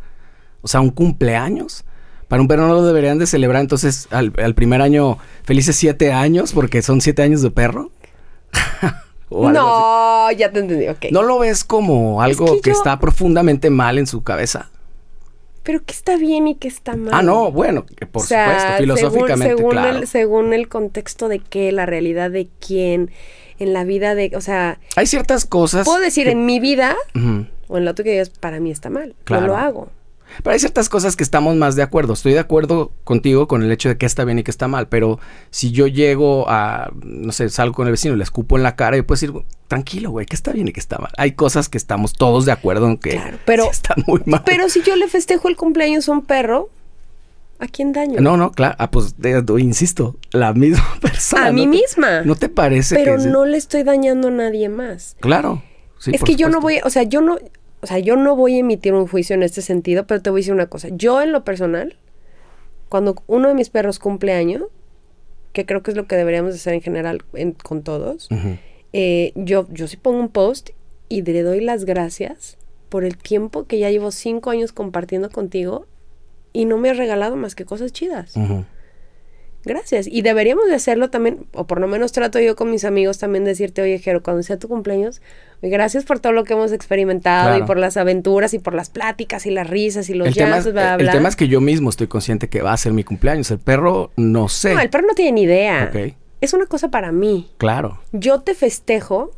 O sea, un cumpleaños. Para un perro no lo deberían de celebrar entonces al, al primer año, felices siete años, porque son siete años de perro. no, ya te entendí, ok. ¿No lo ves como algo que, está profundamente mal en su cabeza? Pero ¿qué está bien y qué está mal? Ah, no, bueno, por supuesto, filosóficamente, según, El, según el contexto de qué, la realidad de quién, en la vida de, o sea... Hay ciertas cosas... Puedo decir en mi vida, o en la otra que digas, para mí está mal, claro. lo hago. Pero hay ciertas cosas que estamos más de acuerdo. Estoy de acuerdo contigo con el hecho de que está bien y que está mal, pero si yo llego a, no sé, salgo con el vecino y le escupo en la cara, y puedo decir, tranquilo, güey, que está bien y que está mal. Hay cosas que estamos todos de acuerdo en que está muy mal. Pero si yo le festejo el cumpleaños a un perro, ¿A quién daño? No, no, claro. Ah, pues insisto, la misma persona. A mí misma. ¿No te parece? Pero no le estoy dañando a nadie más. Claro. es que yo no voy, o sea, yo no, o sea, yo no voy a emitir un juicio en este sentido, pero te voy a decir una cosa. Yo en lo personal, cuando uno de mis perros cumple año, que creo que es lo que deberíamos hacer en general con todos, eh, yo, yo sí pongo un post y le doy las gracias por el tiempo que ya llevo cinco años compartiendo contigo y no me ha regalado más que cosas chidas. Gracias. Y deberíamos de hacerlo también, o por lo menos trato yo con mis amigos también decirte, oye, Jero, cuando sea tu cumpleaños, Gracias por todo lo que hemos experimentado y por las aventuras y por las pláticas y las risas y los el El tema es que yo mismo estoy consciente que va a ser mi cumpleaños. El perro no sé. No, el perro no tiene ni idea. Es una cosa para mí. Claro. Yo te festejo,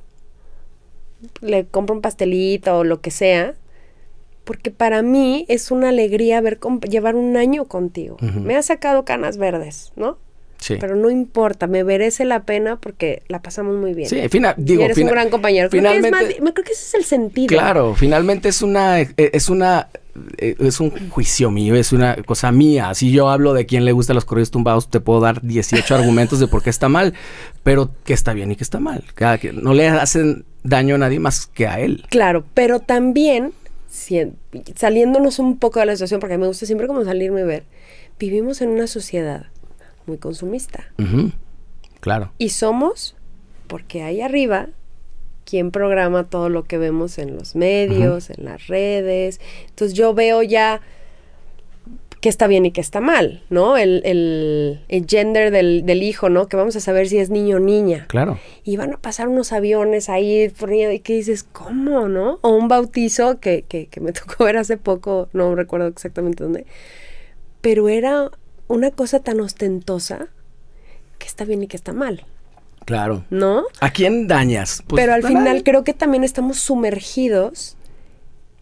le compro un pastelito o lo que sea, porque para mí es una alegría ver llevar un año contigo. Me ha sacado canas verdes, ¿no? Pero no importa, me merece la pena porque la pasamos muy bien. Sí, fin, digo, eres un gran compañero. que creo que ese es el sentido. Claro, finalmente es una, e, e, es una, e, es un juicio mío, es una cosa mía. Si yo hablo de quien le gusta los corridos tumbados, te puedo dar 18 argumentos de por qué está mal, pero que está bien y que está mal. no le hacen daño a nadie más que a él. Claro, pero también saliéndonos un poco de la situación, porque a mí me gusta siempre como salirme y ver, vivimos en una sociedad muy consumista. Claro. Y somos porque ahí arriba quien programa todo lo que vemos en los medios, en las redes. Entonces yo veo ya qué está bien y qué está mal, ¿no? El, gender del, hijo, ¿no? Que vamos a saber si es niño o niña. Claro. Y van a pasar unos aviones ahí por y que dices, ¿cómo, no? O un bautizo que, que, que me tocó ver hace poco, no recuerdo exactamente dónde, pero era una cosa tan ostentosa que está bien y que está mal. Claro. ¿No? ¿A quién dañas? Pues Pero al final creo que también estamos sumergidos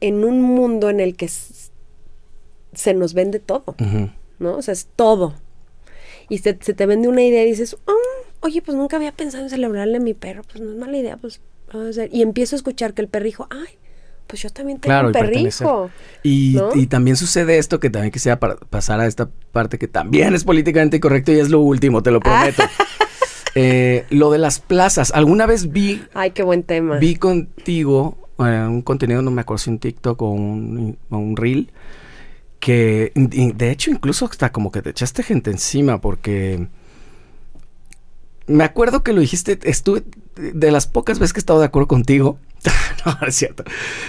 en un mundo en el que se nos vende todo, ¿no? O sea, es todo. Y se, te vende una idea y dices, oh, oye, pues nunca había pensado en celebrarle a mi perro, pues no es mala idea, pues Y empiezo a escuchar que el perro dijo, ay, pues yo también tengo un perrijo. Y, también sucede esto que también quisiera para pasar a esta parte que también es políticamente correcto y es lo último, te lo ah. prometo. Eh, lo de las plazas. Alguna vez vi. Ay, qué buen tema. Vi contigo eh, un contenido, no me acuerdo si un TikTok o un, un reel, que de hecho incluso hasta como que te echaste gente encima porque me acuerdo que lo dijiste, estuve de las pocas veces que he estado de acuerdo contigo. no, es cierto.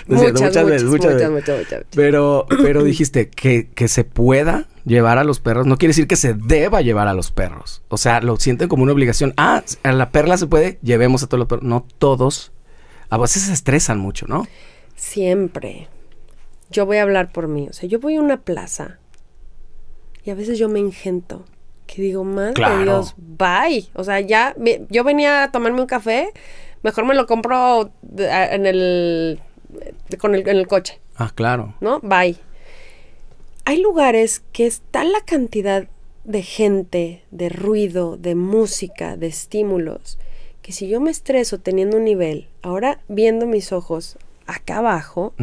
muchas, Muchas, veces, muchas, Muchas, Pero, pero dijiste que, que se pueda llevar a los perros no quiere decir que se deba llevar a los perros. O sea, lo sienten como una obligación. Ah, a la perla se puede, llevemos a todos los perros. No todos. A veces se estresan mucho, ¿no? Siempre. Yo voy a hablar por mí. O sea, yo voy a una plaza y a veces yo me ingento que digo, más? Dios, bye. O sea, ya, yo venía a tomarme un café, mejor me lo compro en el, con el, en el coche. Ah, claro. ¿No? Bye. Hay lugares que está la cantidad de gente, de ruido, de música, de estímulos, que si yo me estreso teniendo un nivel, ahora viendo mis ojos acá abajo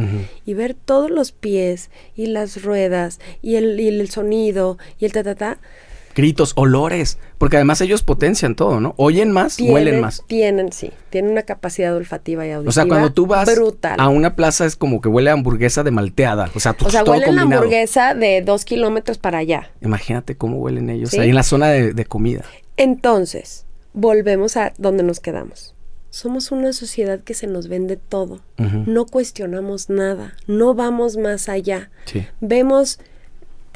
y ver todos los pies y las ruedas y el, y el sonido y el ta ta ta, gritos, olores, porque además ellos potencian todo, ¿no? Oyen más, huelen más. Tienen, sí, tienen una capacidad olfativa y auditiva. O sea, cuando tú vas a una plaza es como que huele a hamburguesa de malteada, o sea, tú, o sea, huelen hamburguesa de dos kilómetros para allá. Imagínate cómo huelen ellos ahí en la zona de, comida. Entonces, volvemos a donde nos quedamos. Somos una sociedad que se nos vende todo, no cuestionamos nada, no vamos más allá. Sí. Vemos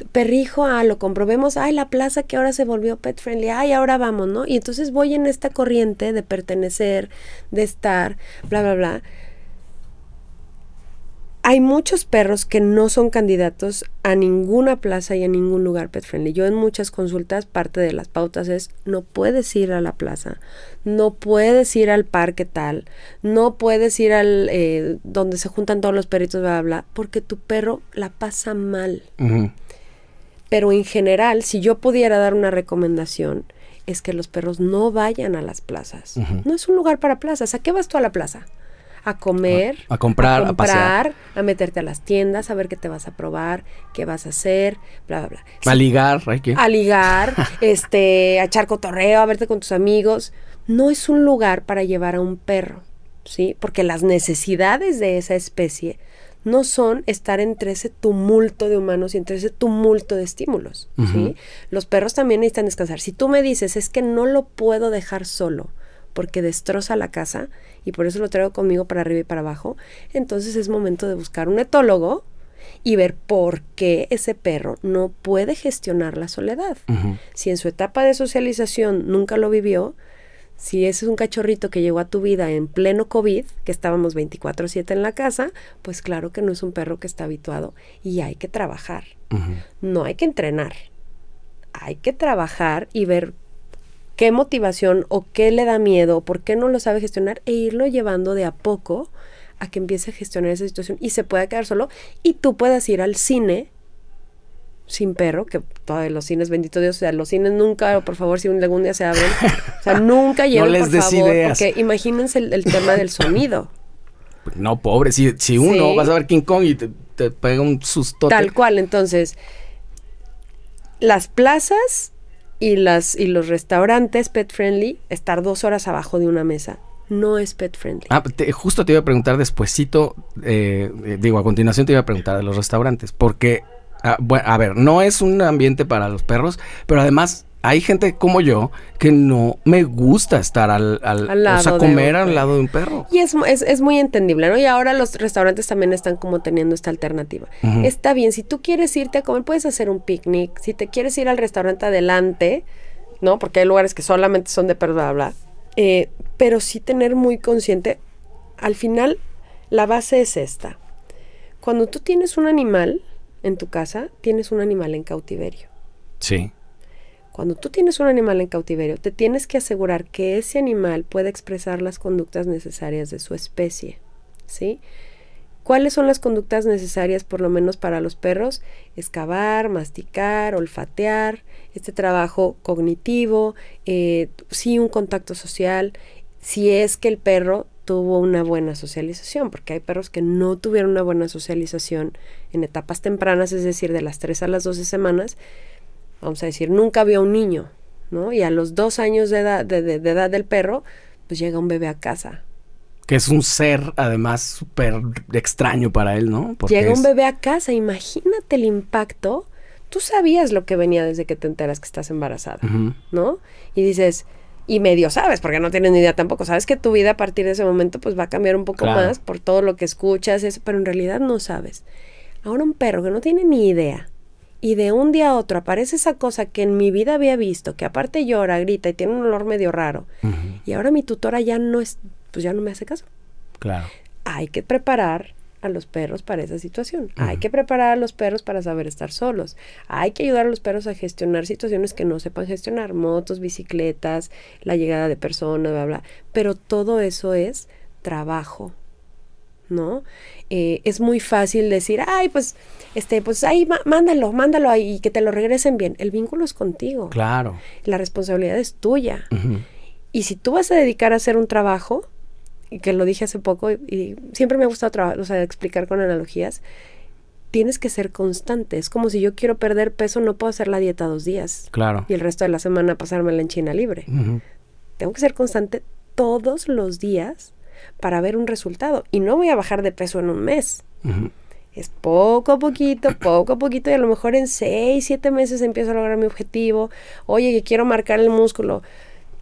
perrijo, ah, lo comprobemos, ay, la plaza que ahora se volvió pet friendly, ay, ahora vamos, ¿no? Y entonces voy en esta corriente de pertenecer, de estar, bla, bla, bla. Hay muchos perros que no son candidatos a ninguna plaza y a ningún lugar pet friendly. Yo en muchas consultas parte de las pautas es no puedes ir a la plaza, no puedes ir al parque tal, no puedes ir al eh, donde se juntan todos los perritos, bla, bla, porque tu perro la pasa mal. Pero en general, si yo pudiera dar una recomendación, es que los perros no vayan a las plazas. No es un lugar para plazas. ¿A qué vas tú a la plaza? A comer, a, comprar, a, a, pasear. a meterte a las tiendas, a ver qué te vas a probar, qué vas a hacer, bla, bla, bla. A ligar, hay A ligar, este, a echar cotorreo, a verte con tus amigos. No es un lugar para llevar a un perro, ¿sí? Porque las necesidades de esa especie no son estar entre ese tumulto de humanos y entre ese tumulto de estímulos. Los perros también necesitan descansar. Si tú me dices, es que no lo puedo dejar solo porque destroza la casa y por eso lo traigo conmigo para arriba y para abajo, entonces es momento de buscar un etólogo y ver por qué ese perro no puede gestionar la soledad. Si en su etapa de socialización nunca lo vivió, si es un cachorrito que llegó a tu vida en pleno COVID, que estábamos 24/7 en la casa, pues claro que no es un perro que está habituado y hay que trabajar. No hay que entrenar. Hay que trabajar y ver qué motivación o qué le da miedo, por qué no lo sabe gestionar e irlo llevando de a poco a que empiece a gestionar esa situación y se pueda quedar solo y tú puedas ir al cine sin perro, que todavía los cines, bendito Dios, o sea, los cines nunca, por favor, si un, algún día se abren, o sea, nunca lleven, no les por favor, porque imagínense el, tema del sonido. Pues no, pobre, si, uno vas a ver King Kong y te, pega un susto. Tal cual, entonces, las plazas y, las, y los restaurantes pet friendly, estar dos horas abajo de una mesa, no es pet friendly. Ah, justo te iba a preguntar despuesito, eh, eh, digo, a continuación te iba a preguntar de los restaurantes, porque Ah, a ver, no es un ambiente para los perros, pero además hay gente como yo que no me gusta estar al, lado comer de, al lado de un perro. Y es, es, muy entendible, ¿no? Y ahora los restaurantes también están como teniendo esta alternativa. Está bien, si tú quieres irte a comer, puedes hacer un picnic. Si te quieres ir al restaurante adelante, ¿no? Porque hay lugares que solamente son de perro, bla, bla. Eh, pero sí tener muy consciente, al final la base es esta. Cuando tú tienes un animal, en tu casa tienes un animal en cautiverio. Sí. Cuando tú tienes un animal en cautiverio, te tienes que asegurar que ese animal pueda expresar las conductas necesarias de su especie. ¿Sí? ¿Cuáles son las conductas necesarias, por lo menos para los perros? Excavar, masticar, olfatear, este trabajo cognitivo, eh, sí un contacto social. Si es que el perro tuvo una buena socialización, porque hay perros que no tuvieron una buena socialización en etapas tempranas, es decir, de las 3 a las 12 semanas, vamos a decir, nunca vio a un niño, ¿no? Y a los 2 años de edad, del perro, pues llega un bebé a casa, que es un ser además súper extraño para él, ¿no? Llega un bebé a casa, imagínate el impacto. Tú sabías lo que venía desde que te enteras que estás embarazada, ¿no? Y dices, y medio sabes, porque no tienes ni idea tampoco, sabes que tu vida a partir de ese momento pues va a cambiar un poco más por todo lo que escuchas, eso, pero en realidad no sabes. Ahora un perro que no tiene ni idea y de un día a otro aparece esa cosa que en mi vida había visto, que aparte llora, grita y tiene un olor medio raro, y ahora mi tutora ya no es, pues ya no me hace caso. Claro. Hay que preparar a los perros para esa situación. Hay que preparar a los perros para saber estar solos. Hay que ayudar a los perros a gestionar situaciones que no sepan gestionar, motos, bicicletas, la llegada de personas, bla, bla. Pero todo eso es trabajo, ¿no? Eh, es muy fácil decir, ay, pues, este, pues ahí mándalo, mándalo ahí y que te lo regresen bien. El vínculo es contigo. Claro. La responsabilidad es tuya. Y si tú vas a dedicar a hacer un trabajo, que lo dije hace poco y, siempre me ha gustado trabajar, o explicar con analogías, tienes que ser constante. Es como si yo quiero perder peso, no puedo hacer la dieta dos días. Claro. Y el resto de la semana pasármela en China libre. Tengo que ser constante todos los días para ver un resultado. Y no voy a bajar de peso en un mes. Es poco a poquito, poco a poquito, y a lo mejor en seis, siete meses empiezo a lograr mi objetivo. Oye, que quiero marcar el músculo.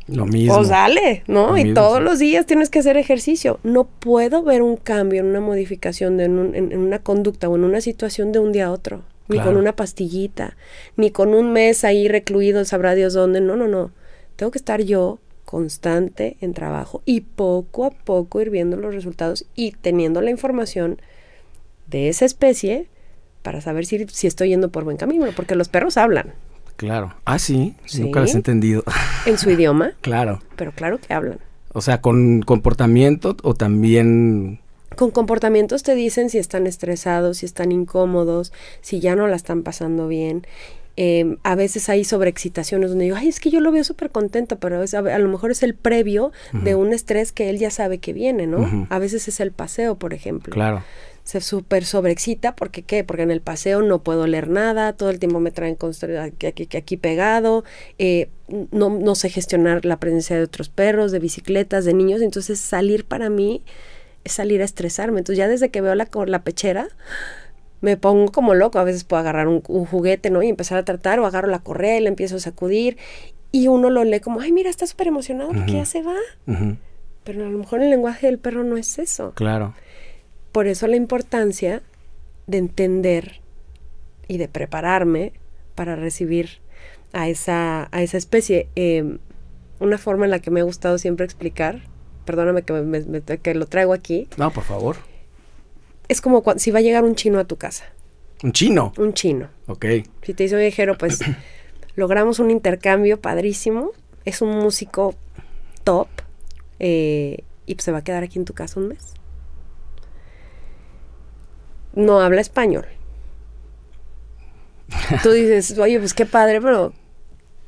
Lo mismo. o dale, ¿no? y todos los días tienes que hacer ejercicio. No puedo ver un cambio una modificación, en, una conducta o en una situación de un día a otro. Ni con una pastillita, ni con un mes ahí recluido, sabrá Dios dónde. No, no, no. Tengo que estar yo constante en trabajo y poco a poco ir viendo los resultados y teniendo la información de esa especie para saber si estoy yendo por buen camino, porque los perros hablan. Claro. Ah, sí, nunca las he entendido. ¿En su idioma? claro. Pero claro que hablan. O sea, con comportamiento o también... Con comportamientos te dicen si están estresados, si están incómodos, si ya no la están pasando bien. Em, a veces hay sobreexcitaciones donde digo, ay, es que yo lo veo súper contento, pero a, lo mejor es el previo de un estrés que él ya sabe que viene, ¿no? A veces es el paseo, por ejemplo. Claro se súper sobreexcita, porque qué, porque en el paseo no puedo leer nada, todo el tiempo me traen aquí, aquí, aquí pegado, eh, no, no sé gestionar la presencia de otros perros, de bicicletas, de niños, entonces salir para mí es salir a estresarme, entonces ya desde que veo la, la pechera, me pongo como loco, a veces puedo agarrar un, juguete, ¿no? Y empezar a tratar, o agarro la correa y la empiezo a sacudir, y uno lo lee como, ay, mira, está súper emocionado porque ya se va. Pero a lo mejor el lenguaje del perro no es eso. Claro. Por eso la importancia de entender y de prepararme para recibir a esa, a esa especie. Em, una forma en la que me ha gustado siempre explicar, perdóname que, que lo traigo aquí. No, por favor. Es como si va a llegar un chino a tu casa. ¿Un chino? Un chino. Ok. Si te dice un viajero, pues logramos un intercambio padrísimo. Es un músico top eh, y pues se va a quedar aquí en tu casa un mes no habla español. Tú dices, oye, pues qué padre, pero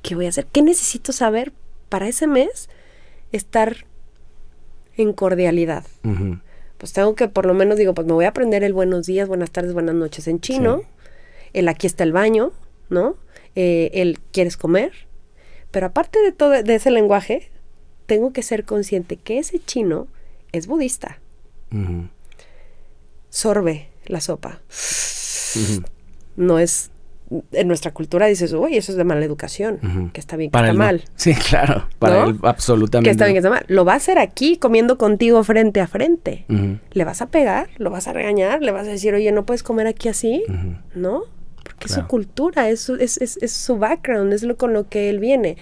¿qué voy a hacer? ¿Qué necesito saber para ese mes estar en cordialidad? Pues tengo que, por lo menos, digo, pues me voy a aprender el buenos días, buenas tardes, buenas noches en chino, el aquí está el baño, ¿no? Eh, el quieres comer. Pero aparte de todo, de ese lenguaje, tengo que ser consciente que ese chino es budista. Sorbe la sopa. No es. En nuestra cultura dices, uy, eso es de mala educación, que está bien, que para está mal. Sí, claro, para él absolutamente. Que está bien, que está mal. Lo va a hacer aquí comiendo contigo frente a frente. Le vas a pegar, lo vas a regañar, le vas a decir, oye, no puedes comer aquí así, ¿no? Porque es su cultura, es su, es, es, su background, es lo con lo que él viene.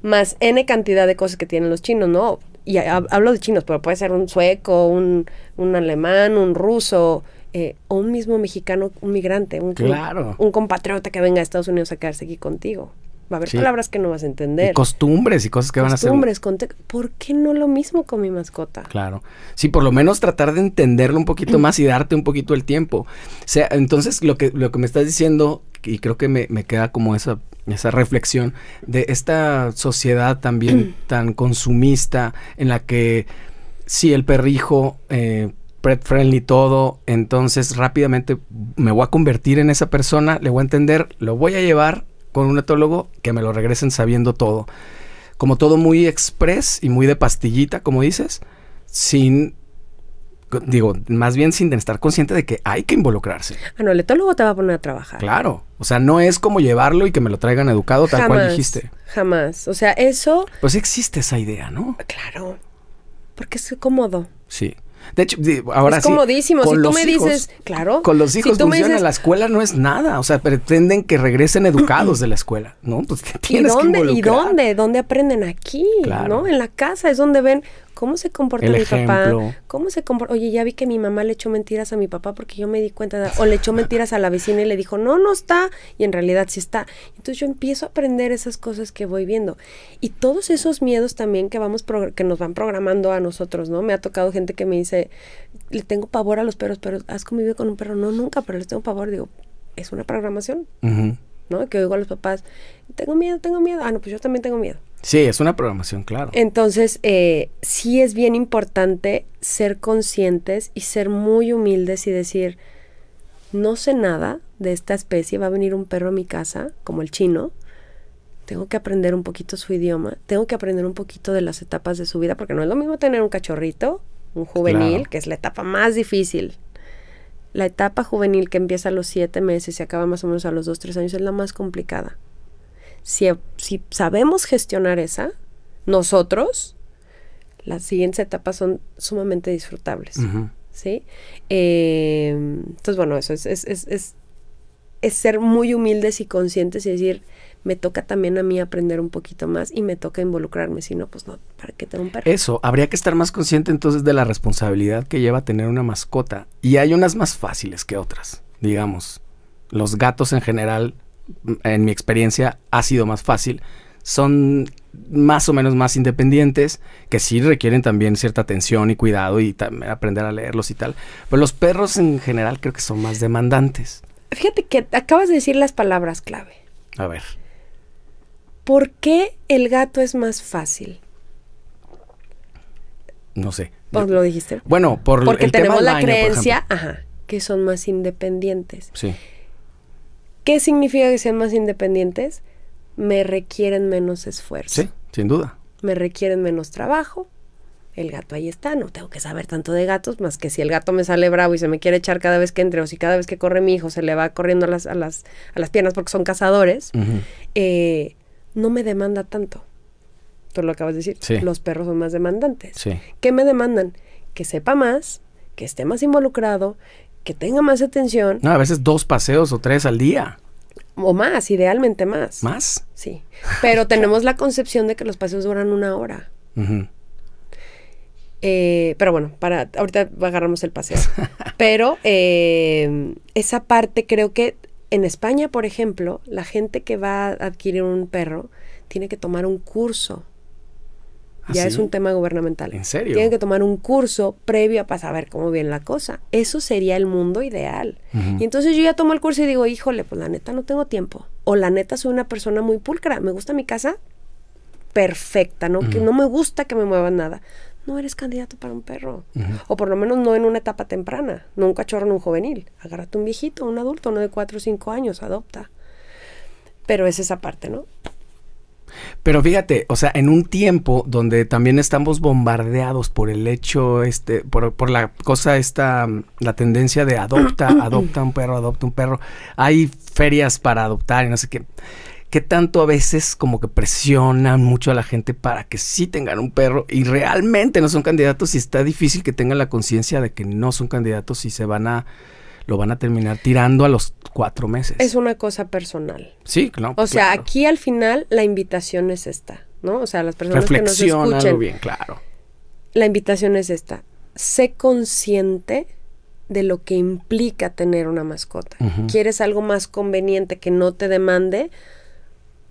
Más N cantidad de cosas que tienen los chinos, ¿no? y hablo de chinos, pero puede ser un sueco, un, un alemán, un ruso, o eh, un mismo mexicano, un migrante, un, un, compatriota que venga a Estados Unidos a quedarse aquí contigo. Va a haber palabras que no vas a entender. costumbres y cosas que van a ser. Costumbres, ¿por qué no lo mismo con mi mascota? Claro. Sí, por lo menos tratar de entenderlo un poquito más y darte un poquito el tiempo. O sea, entonces lo que, lo que me estás diciendo, y creo que me, queda como esa, esa reflexión de esta sociedad también tan consumista en la que si el perrijo eh, pet friendly todo, entonces rápidamente me voy a convertir en esa persona, le voy a entender, lo voy a llevar con un etólogo que me lo regresen sabiendo todo. Como todo muy express y muy de pastillita, como dices, sin digo, más bien sin estar consciente de que hay que involucrarse. Ah, no, el etólogo te va a poner a trabajar. Claro. O sea, no es como llevarlo y que me lo traigan educado tal cual dijiste. Jamás. O sea, eso. Pues existe esa idea, ¿no? Claro. Porque es cómodo. Sí. De hecho, ahora es sí. comodísimo. si tú me dices, claro. Con los hijos funciona, la escuela no es nada. O sea, pretenden que regresen educados de la escuela, ¿no? Pues tienes ¿Y dónde, ¿Y dónde? ¿Dónde aprenden aquí? ¿No? En la casa es donde ven cómo se comporta mi papá, cómo se comporta, oye, ya vi que mi mamá le echó mentiras a mi papá porque yo me di cuenta, o le echó mentiras a la vecina y le dijo, no, no está, y en realidad sí está. Entonces yo empiezo a aprender esas cosas que voy viendo. Y todos esos miedos también que, vamos que nos van programando a nosotros, ¿no? Me ha tocado gente que me dice, le tengo pavor a los perros, pero has convivido con un perro, no, nunca, pero les tengo pavor, digo, es una programación, ¿no? Que oigo a los papás, tengo miedo, tengo miedo, ah, no, pues yo también tengo miedo. Sí, es una programación, claro. Entonces, eh, sí es bien importante ser conscientes y ser muy humildes y decir, no sé nada de esta especie, va a venir un perro a mi casa, como el chino, tengo que aprender un poquito su idioma, tengo que aprender un poquito de las etapas de su vida, porque no es lo mismo tener un cachorrito, un juvenil, que es la etapa más difícil. La etapa juvenil que empieza a los siete meses y acaba más o menos a los dos, tres años es la más complicada si, sabemos gestionar esa, nosotros, las siguientes etapas son sumamente disfrutables. ¿Sí? Eh, entonces, bueno, eso es, es, es, ser muy humildes y conscientes y decir, me toca también a mí aprender un poquito más y me toca involucrarme, si no, pues no, ¿para qué tengo un perro? Eso, habría que estar más consciente entonces de la responsabilidad que lleva tener una mascota. Y hay unas más fáciles que otras, digamos. Los gatos en general en mi experiencia, ha sido más fácil, son más o menos más independientes, que sí requieren también cierta atención y cuidado y también aprender a leerlos y tal. Pero los perros en general creo que son más demandantes. Fíjate que acabas de decir las palabras clave. A ver. ¿Por qué el gato es más fácil? No sé. Por lo dijiste. Bueno, por Porque tenemos la creencia que son más independientes. Sí. ¿Qué significa que sean más independientes? Me requieren menos esfuerzo. Sí, sin duda. Me requieren menos trabajo. El gato ahí está, no tengo que saber tanto de gatos, más que si el gato me sale bravo y se me quiere echar cada vez que entre, o si cada vez que corre mi hijo se le va corriendo a las, a las, a las piernas porque son cazadores, eh, no me demanda tanto. Tú lo acabas de decir. Los perros son más demandantes. Sí. ¿Qué me demandan? Que sepa más, que esté más involucrado, que tenga más atención. No, a veces dos paseos o tres al día. O más, idealmente más. ¿Más? Sí. Pero tenemos la concepción de que los paseos duran una hora. Eh, pero bueno, para, ahorita agarramos el paseo. pero em, esa parte creo que en España, por ejemplo, la gente que va a adquirir un perro tiene que tomar un curso ya ¿Ah, es un tema gubernamental. ¿En serio? Tienen que tomar un curso previo para saber cómo viene la cosa. Eso sería el mundo ideal. Y entonces yo ya tomo el curso y digo, híjole, pues la neta no tengo tiempo. O la neta soy una persona muy pulcra. Me gusta mi casa perfecta, ¿no? Que no me gusta que me muevan nada. No eres candidato para un perro. O por lo menos no en una etapa temprana. No un cachorro, no un juvenil. Agárrate un viejito, un adulto, uno de 4 o 5 años, adopta. Pero es esa parte, ¿no? Pero fíjate, o sea, en un tiempo donde también estamos bombardeados por el hecho, este, por, por la cosa esta, mm, la tendencia de adopta, adopta un perro, adopta un perro, hay ferias para adoptar y no sé qué. ¿Qué tanto a veces como que presionan mucho a la gente para que sí tengan un perro y realmente no son candidatos y está difícil que tengan la conciencia de que no son candidatos y se van a lo van a terminar tirando a los cuatro meses. Es una cosa personal. Sí, claro. O sea, aquí al final la invitación es esta, ¿no? O sea, las personas que nos escuchen. bien, claro. La invitación es esta. Sé consciente de lo que implica tener una mascota. ¿Quieres algo más conveniente que no te demande?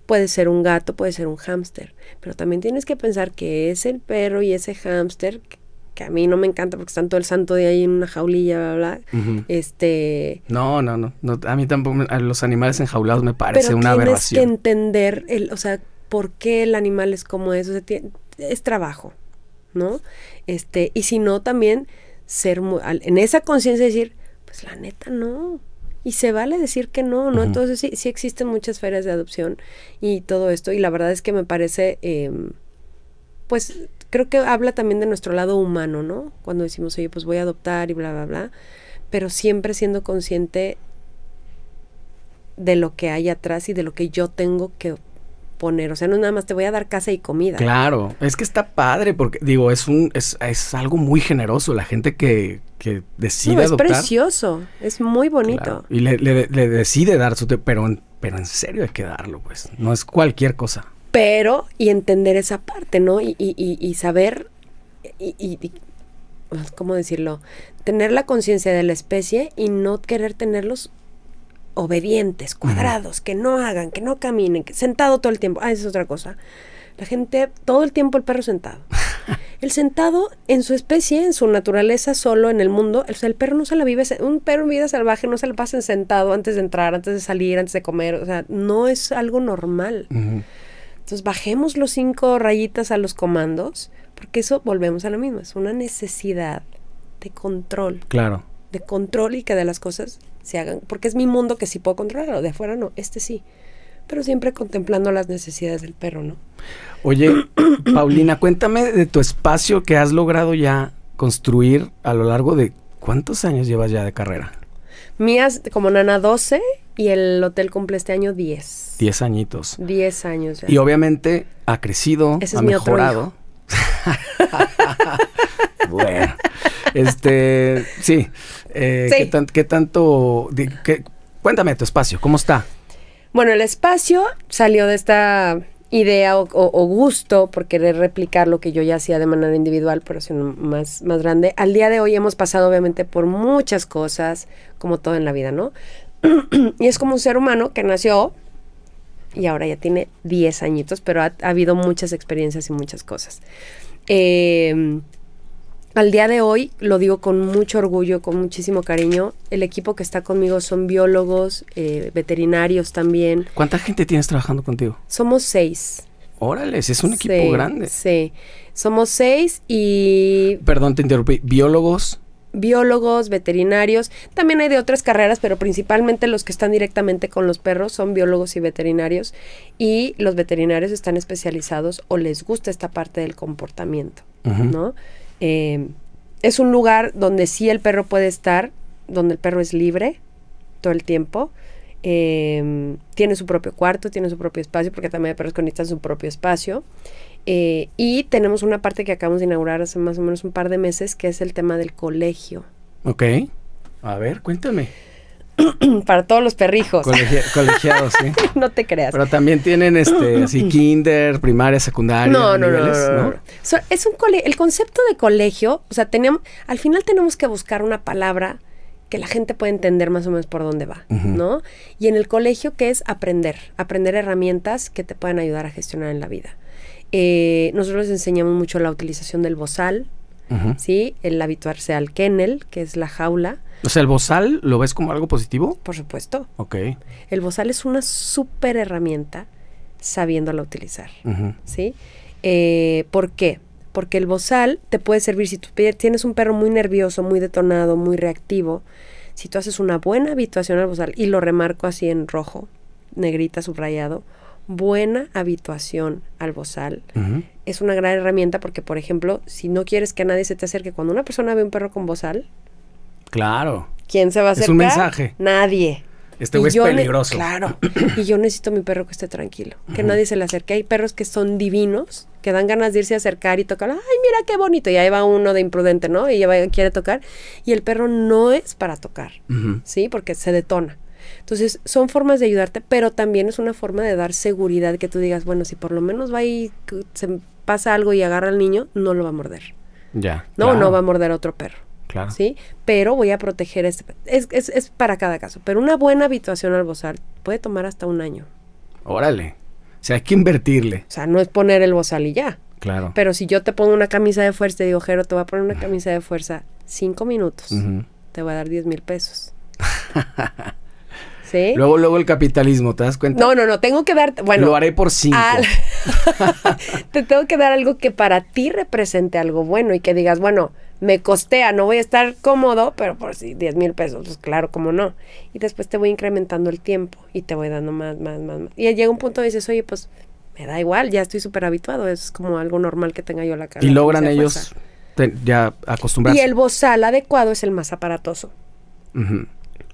Puede ser un gato, puede ser un hámster, pero también tienes que pensar que es el perro y ese hámster a mí no me encanta porque están todo el santo de ahí en una jaulilla, bla, bla. Este. No, no, no, A mí tampoco. los animales enjaulados me parece una aberración. Tienes que entender, el, o sea, por qué el animal es como eso. es trabajo, ¿no? Este, y si no, también ser en esa conciencia decir, pues la neta no. Y se vale decir que no, ¿no? Entonces sí, sí existen muchas ferias de adopción y todo esto. Y la verdad es que me parece, em, pues creo que habla también de nuestro lado humano, ¿no? Cuando decimos, oye, pues voy a adoptar y bla, bla, bla, pero siempre siendo consciente de lo que hay atrás y de lo que yo tengo que poner. O sea, no nada más te voy a dar casa y comida. Claro, es que está padre, porque digo, es un, es, algo muy generoso. La gente que, que decide es precioso, es muy bonito. y le, decide dar su pero, pero en serio hay que darlo, pues. No es cualquier cosa. Pero, y entender esa parte, ¿no? Y, y, y, y saber, y, ¿cómo decirlo? Tener la conciencia de la especie y no querer tenerlos obedientes, cuadrados, que no hagan, que no caminen, que sentado todo el tiempo. Ah, esa es otra cosa. La gente, todo el tiempo el perro sentado. el sentado en su especie, en su naturaleza, solo en el mundo, o sea, el perro no se la vive, un perro en vida salvaje no se la pasa sentado antes de entrar, antes de salir, antes de comer, o sea, no es algo normal. Entonces bajemos los cinco rayitas a los comandos, porque eso volvemos a lo mismo, es una necesidad de control. Claro. De control y que de las cosas se hagan, porque es mi mundo que sí puedo controlar, de afuera no, este sí. Pero siempre contemplando las necesidades del perro, ¿no? Oye, Paulina, cuéntame de tu espacio que has logrado ya construir a lo largo de cuántos años llevas ya de carrera. Mías como nana 12 y el hotel cumple este año 10. 10 añitos. 10 años Y obviamente ha crecido, ha mejorado. bueno. Este, sí. Eh, ¿qué, tanto? cuéntame tu espacio, ¿cómo está? Bueno, el espacio salió de esta idea o, gusto por querer replicar lo que yo ya hacía de manera individual, pero sino más, más grande. Al día de hoy hemos pasado obviamente por muchas cosas, como todo en la vida, ¿no? y es como un ser humano que nació y ahora ya tiene 10 añitos, pero ha, habido muchas experiencias y muchas cosas. Eh, al día de hoy, lo digo con mucho orgullo, con muchísimo cariño, el equipo que está conmigo son biólogos, eh, veterinarios también. ¿Cuánta gente tienes trabajando contigo? Somos seis. Órale, es un equipo grande. Sí, somos seis y... Perdón, te interrumpí. ¿Biólogos? biólogos, veterinarios, también hay de otras carreras, pero principalmente los que están directamente con los perros son biólogos y veterinarios y los veterinarios están especializados o les gusta esta parte del comportamiento, ¿no? Em, es un lugar donde sí el perro puede estar, donde el perro es libre todo el tiempo, em, tiene su propio cuarto, tiene su propio espacio, porque también hay perros que necesitan su propio espacio. Eh, y tenemos una parte que acabamos de inaugurar hace más o menos un par de meses, que es el tema del colegio. Ok. A ver, cuéntame. Para todos los perrijos. colegiados, no te creas. Pero también tienen este así kinder, primaria, secundaria. No, no, no, no, es un el concepto de colegio, o sea, tenemos, al final tenemos que buscar una palabra que la gente pueda entender más o menos por dónde va, ¿no? Y en el colegio, que es aprender, aprender herramientas que te puedan ayudar a gestionar en la vida. Eh, nosotros les enseñamos mucho la utilización del bozal, ¿sí? El habituarse al kennel, que es la jaula. O sea, ¿el bozal lo ves como algo positivo? Por supuesto. Ok. El bozal es una super herramienta sabiéndola utilizar, ¿sí? Eh, ¿Por qué? Porque el bozal te puede servir si tú tienes un perro muy nervioso, muy detonado, muy reactivo. Si tú haces una buena habituación al bozal, y lo remarco así en rojo, negrita, subrayado, buena habituación al bozal es una gran herramienta porque, por ejemplo, si no quieres que a nadie se te acerque, cuando una persona ve un perro con bozal, claro. ¿Quién se va a acercar? Es un mensaje. Nadie. Este güey es peligroso. Claro. y yo necesito mi perro que esté tranquilo, que nadie se le acerque. Hay perros que son divinos, que dan ganas de irse a acercar y tocar. Ay, mira qué bonito. Y ahí va uno de imprudente, ¿no? Y ella quiere tocar. Y el perro no es para tocar, ¿sí? Porque se detona. Entonces, son formas de ayudarte, pero también es una forma de dar seguridad que tú digas, bueno, si por lo menos va y se pasa algo y agarra al niño, no lo va a morder. Ya. No, no va a morder a otro perro. Claro. ¿Sí? Pero voy a proteger este. Es, es, es para cada caso. Pero una buena habituación al bozal puede tomar hasta un año. Órale. O sea, hay que invertirle. O sea, no es poner el bozal y ya. Claro. Pero si yo te pongo una camisa de fuerza y digo, Jero, te voy a poner una camisa de fuerza cinco minutos, te voy a dar diez mil pesos. Luego, luego el capitalismo, ¿te das cuenta? No, no, no, tengo que dar, bueno. Lo haré por cinco. te tengo que dar algo que para ti represente algo bueno y que digas, bueno, me costea, no voy a estar cómodo, pero por si 10 mil pesos, pues claro, cómo no. Y después te voy incrementando el tiempo y te voy dando más, más, más, más. Y llega un punto donde dices, oye, pues me da igual, ya estoy súper habituado, es como algo normal que tenga yo la cara. Y logran ellos ya acostumbrarse. Y el bozal adecuado es el más aparatoso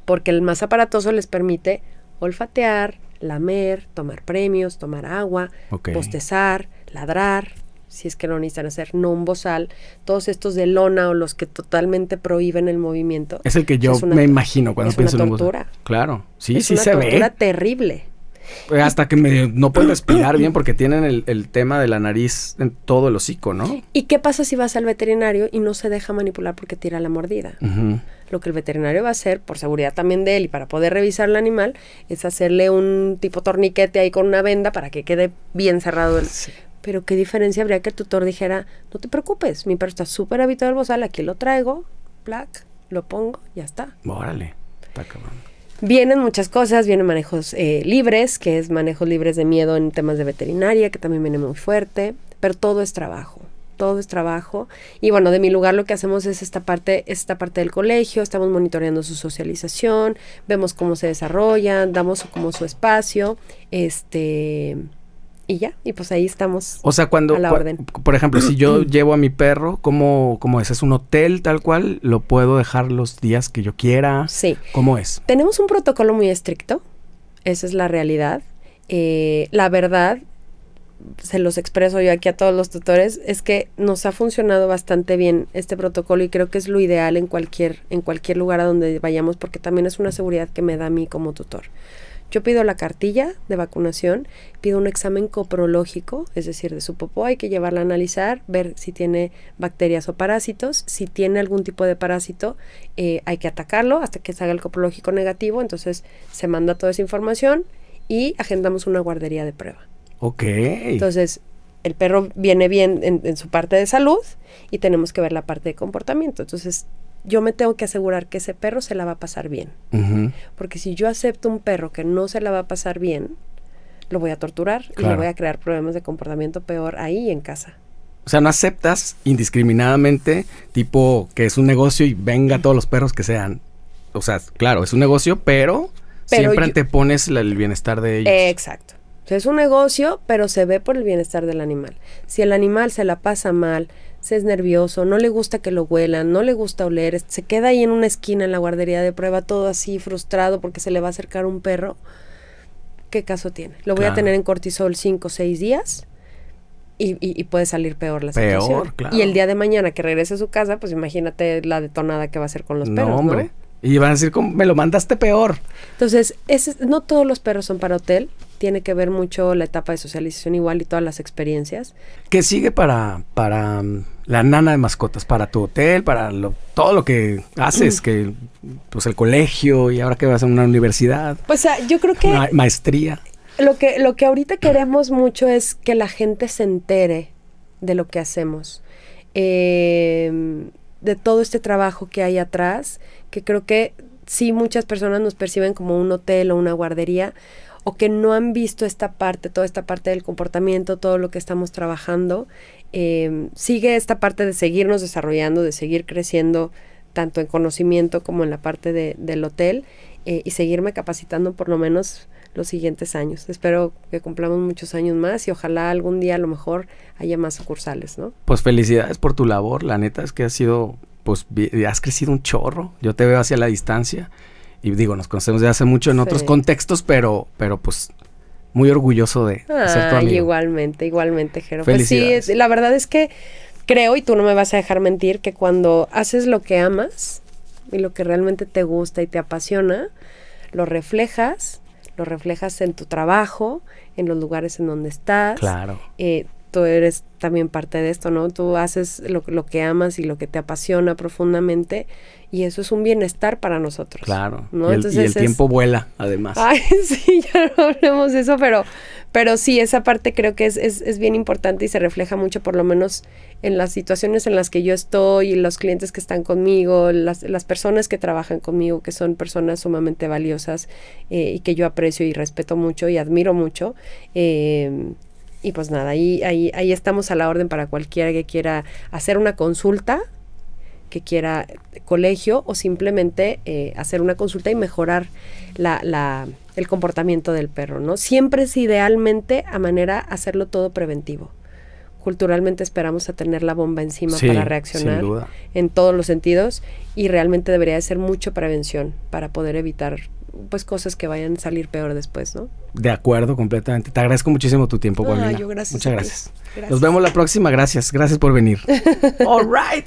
porque el más aparatoso les permite olfatear, lamer, tomar premios, tomar agua, bostezar, ladrar, si es que lo necesitan hacer, no un bozal, todos estos de lona o los que totalmente prohíben el movimiento. Es el que yo me imagino cuando pienso en un bozal. Claro, sí, sí se ve. Es una tortura terrible. Eh, hasta que me, no puedo respirar bien porque tienen el, tema de la nariz en todo el hocico, ¿no? ¿Y qué pasa si vas al veterinario y no se deja manipular porque tira la mordida? Lo que el veterinario va a hacer, por seguridad también de él y para poder revisar el animal, es hacerle un tipo torniquete ahí con una venda para que quede bien cerrado el, pero qué diferencia habría que el tutor dijera, no te preocupes, mi perro está súper habituado al bozal, aquí lo traigo, black, lo pongo, ya está. Órale, está Vienen muchas cosas, vienen manejos eh, libres, que es manejos libres de miedo en temas de veterinaria, que también viene muy fuerte, pero todo es trabajo, todo es trabajo. Y bueno, de mi lugar lo que hacemos es esta parte, esta parte del colegio, estamos monitoreando su socialización, vemos cómo se desarrollan, damos como su espacio, este y ya, y pues ahí estamos. O sea, cuando, la orden. por ejemplo, si yo llevo a mi perro, como como es? ¿Es un hotel tal cual? ¿Lo puedo dejar los días que yo quiera? Sí. ¿Cómo es? Tenemos un protocolo muy estricto, esa es la realidad. Eh, la verdad, se los expreso yo aquí a todos los tutores, es que nos ha funcionado bastante bien este protocolo y creo que es lo ideal en cualquier, en cualquier lugar a donde vayamos porque también es una seguridad que me da a mí como tutor. Yo pido la cartilla de vacunación, pido un examen coprológico, es decir, de su popó, hay que llevarla a analizar, ver si tiene bacterias o parásitos, si tiene algún tipo de parásito, eh, hay que atacarlo hasta que salga el coprológico negativo, entonces se manda toda esa información y agendamos una guardería de prueba. Ok. Entonces, el perro viene bien en, en, su parte de salud y tenemos que ver la parte de comportamiento. Entonces, yo me tengo que asegurar que ese perro se la va a pasar bien. Porque si yo acepto un perro que no se la va a pasar bien, lo voy a torturar y le voy a crear problemas de comportamiento peor ahí en casa. O sea, no aceptas indiscriminadamente, tipo que es un negocio y venga todos los perros que sean. O sea, claro, es un negocio, pero, siempre antepones el bienestar de ellos. exacto. O sea, es un negocio, pero se ve por el bienestar del animal. Si el animal se la pasa mal, es nervioso, no le gusta que lo huelan, no le gusta oler, se queda ahí en una esquina en la guardería de prueba todo así frustrado porque se le va a acercar un perro, ¿qué caso tiene? Lo voy a tener en cortisol cinco o seis días. Y, puede salir peor la peor, situación. Y el día de mañana que regrese a su casa, pues imagínate la detonada que va a hacer con los perros. No, hombre. Y van a decir, me lo mandaste peor. Entonces, es, no todos los perros son para hotel. Tiene que ver mucho la etapa de socialización igual y todas las experiencias. ¿Qué sigue para, para mm, la nana de mascotas para tu hotel, para todo lo que haces, mm. que pues el colegio y ahora que vas a una universidad. Pues ah, yo creo que maestría. Lo que lo que ahorita queremos mucho es que la gente se entere de lo que hacemos. Eh, de todo este trabajo que hay atrás, que creo que sí muchas personas nos perciben como un hotel o una guardería o que no han visto esta parte, toda esta parte del comportamiento, todo lo que estamos trabajando, em, sigue esta parte de seguirnos desarrollando, de seguir creciendo tanto en conocimiento como en la parte del hotel eh, y seguirme capacitando por lo menos los siguientes años. Espero que cumplamos muchos años más y ojalá algún día a lo mejor haya más sucursales, ¿no? Pues felicidades por tu labor, la neta es que has sido, pues has crecido un chorro, yo te veo hacia la distancia y digo, nos conocemos de hace mucho en otros contextos, pero, pero pues muy orgulloso de, Igualmente, igualmente, Jero. Pues sí, la verdad es que creo, y tú no me vas a dejar mentir, que cuando haces lo que amas y lo que realmente te gusta y te apasiona, lo reflejas lo reflejas en tu trabajo, en los lugares en donde estás. Claro. Eh, eres también parte de esto, ¿no? Tú haces lo, que amas y lo que te apasiona profundamente y eso es un bienestar para nosotros. Claro. el, tiempo vuela, además. Ay, sí, ya no hablemos de eso, pero, pero sí, esa parte creo que es, es, bien importante y se refleja mucho, por lo menos en las situaciones en las que yo estoy, los clientes que están conmigo, las, las personas que trabajan conmigo, que son personas sumamente valiosas eh, y que yo aprecio y respeto mucho y admiro mucho. Eh, y pues nada, ahí, ahí, ahí estamos a la orden para cualquiera que quiera hacer una consulta, que quiera colegio o simplemente eh, hacer una consulta y mejorar la, la, el comportamiento del perro, ¿no? Siempre es idealmente a manera hacerlo todo preventivo culturalmente esperamos a tener la bomba encima para reaccionar en todos los sentidos y realmente debería de ser mucho prevención para poder evitar pues cosas que vayan a salir peor después, ¿no? De acuerdo, completamente. Te agradezco muchísimo tu tiempo, Guamina. Muchas gracias. gracias. Nos vemos la próxima. Gracias. Gracias por venir. All right.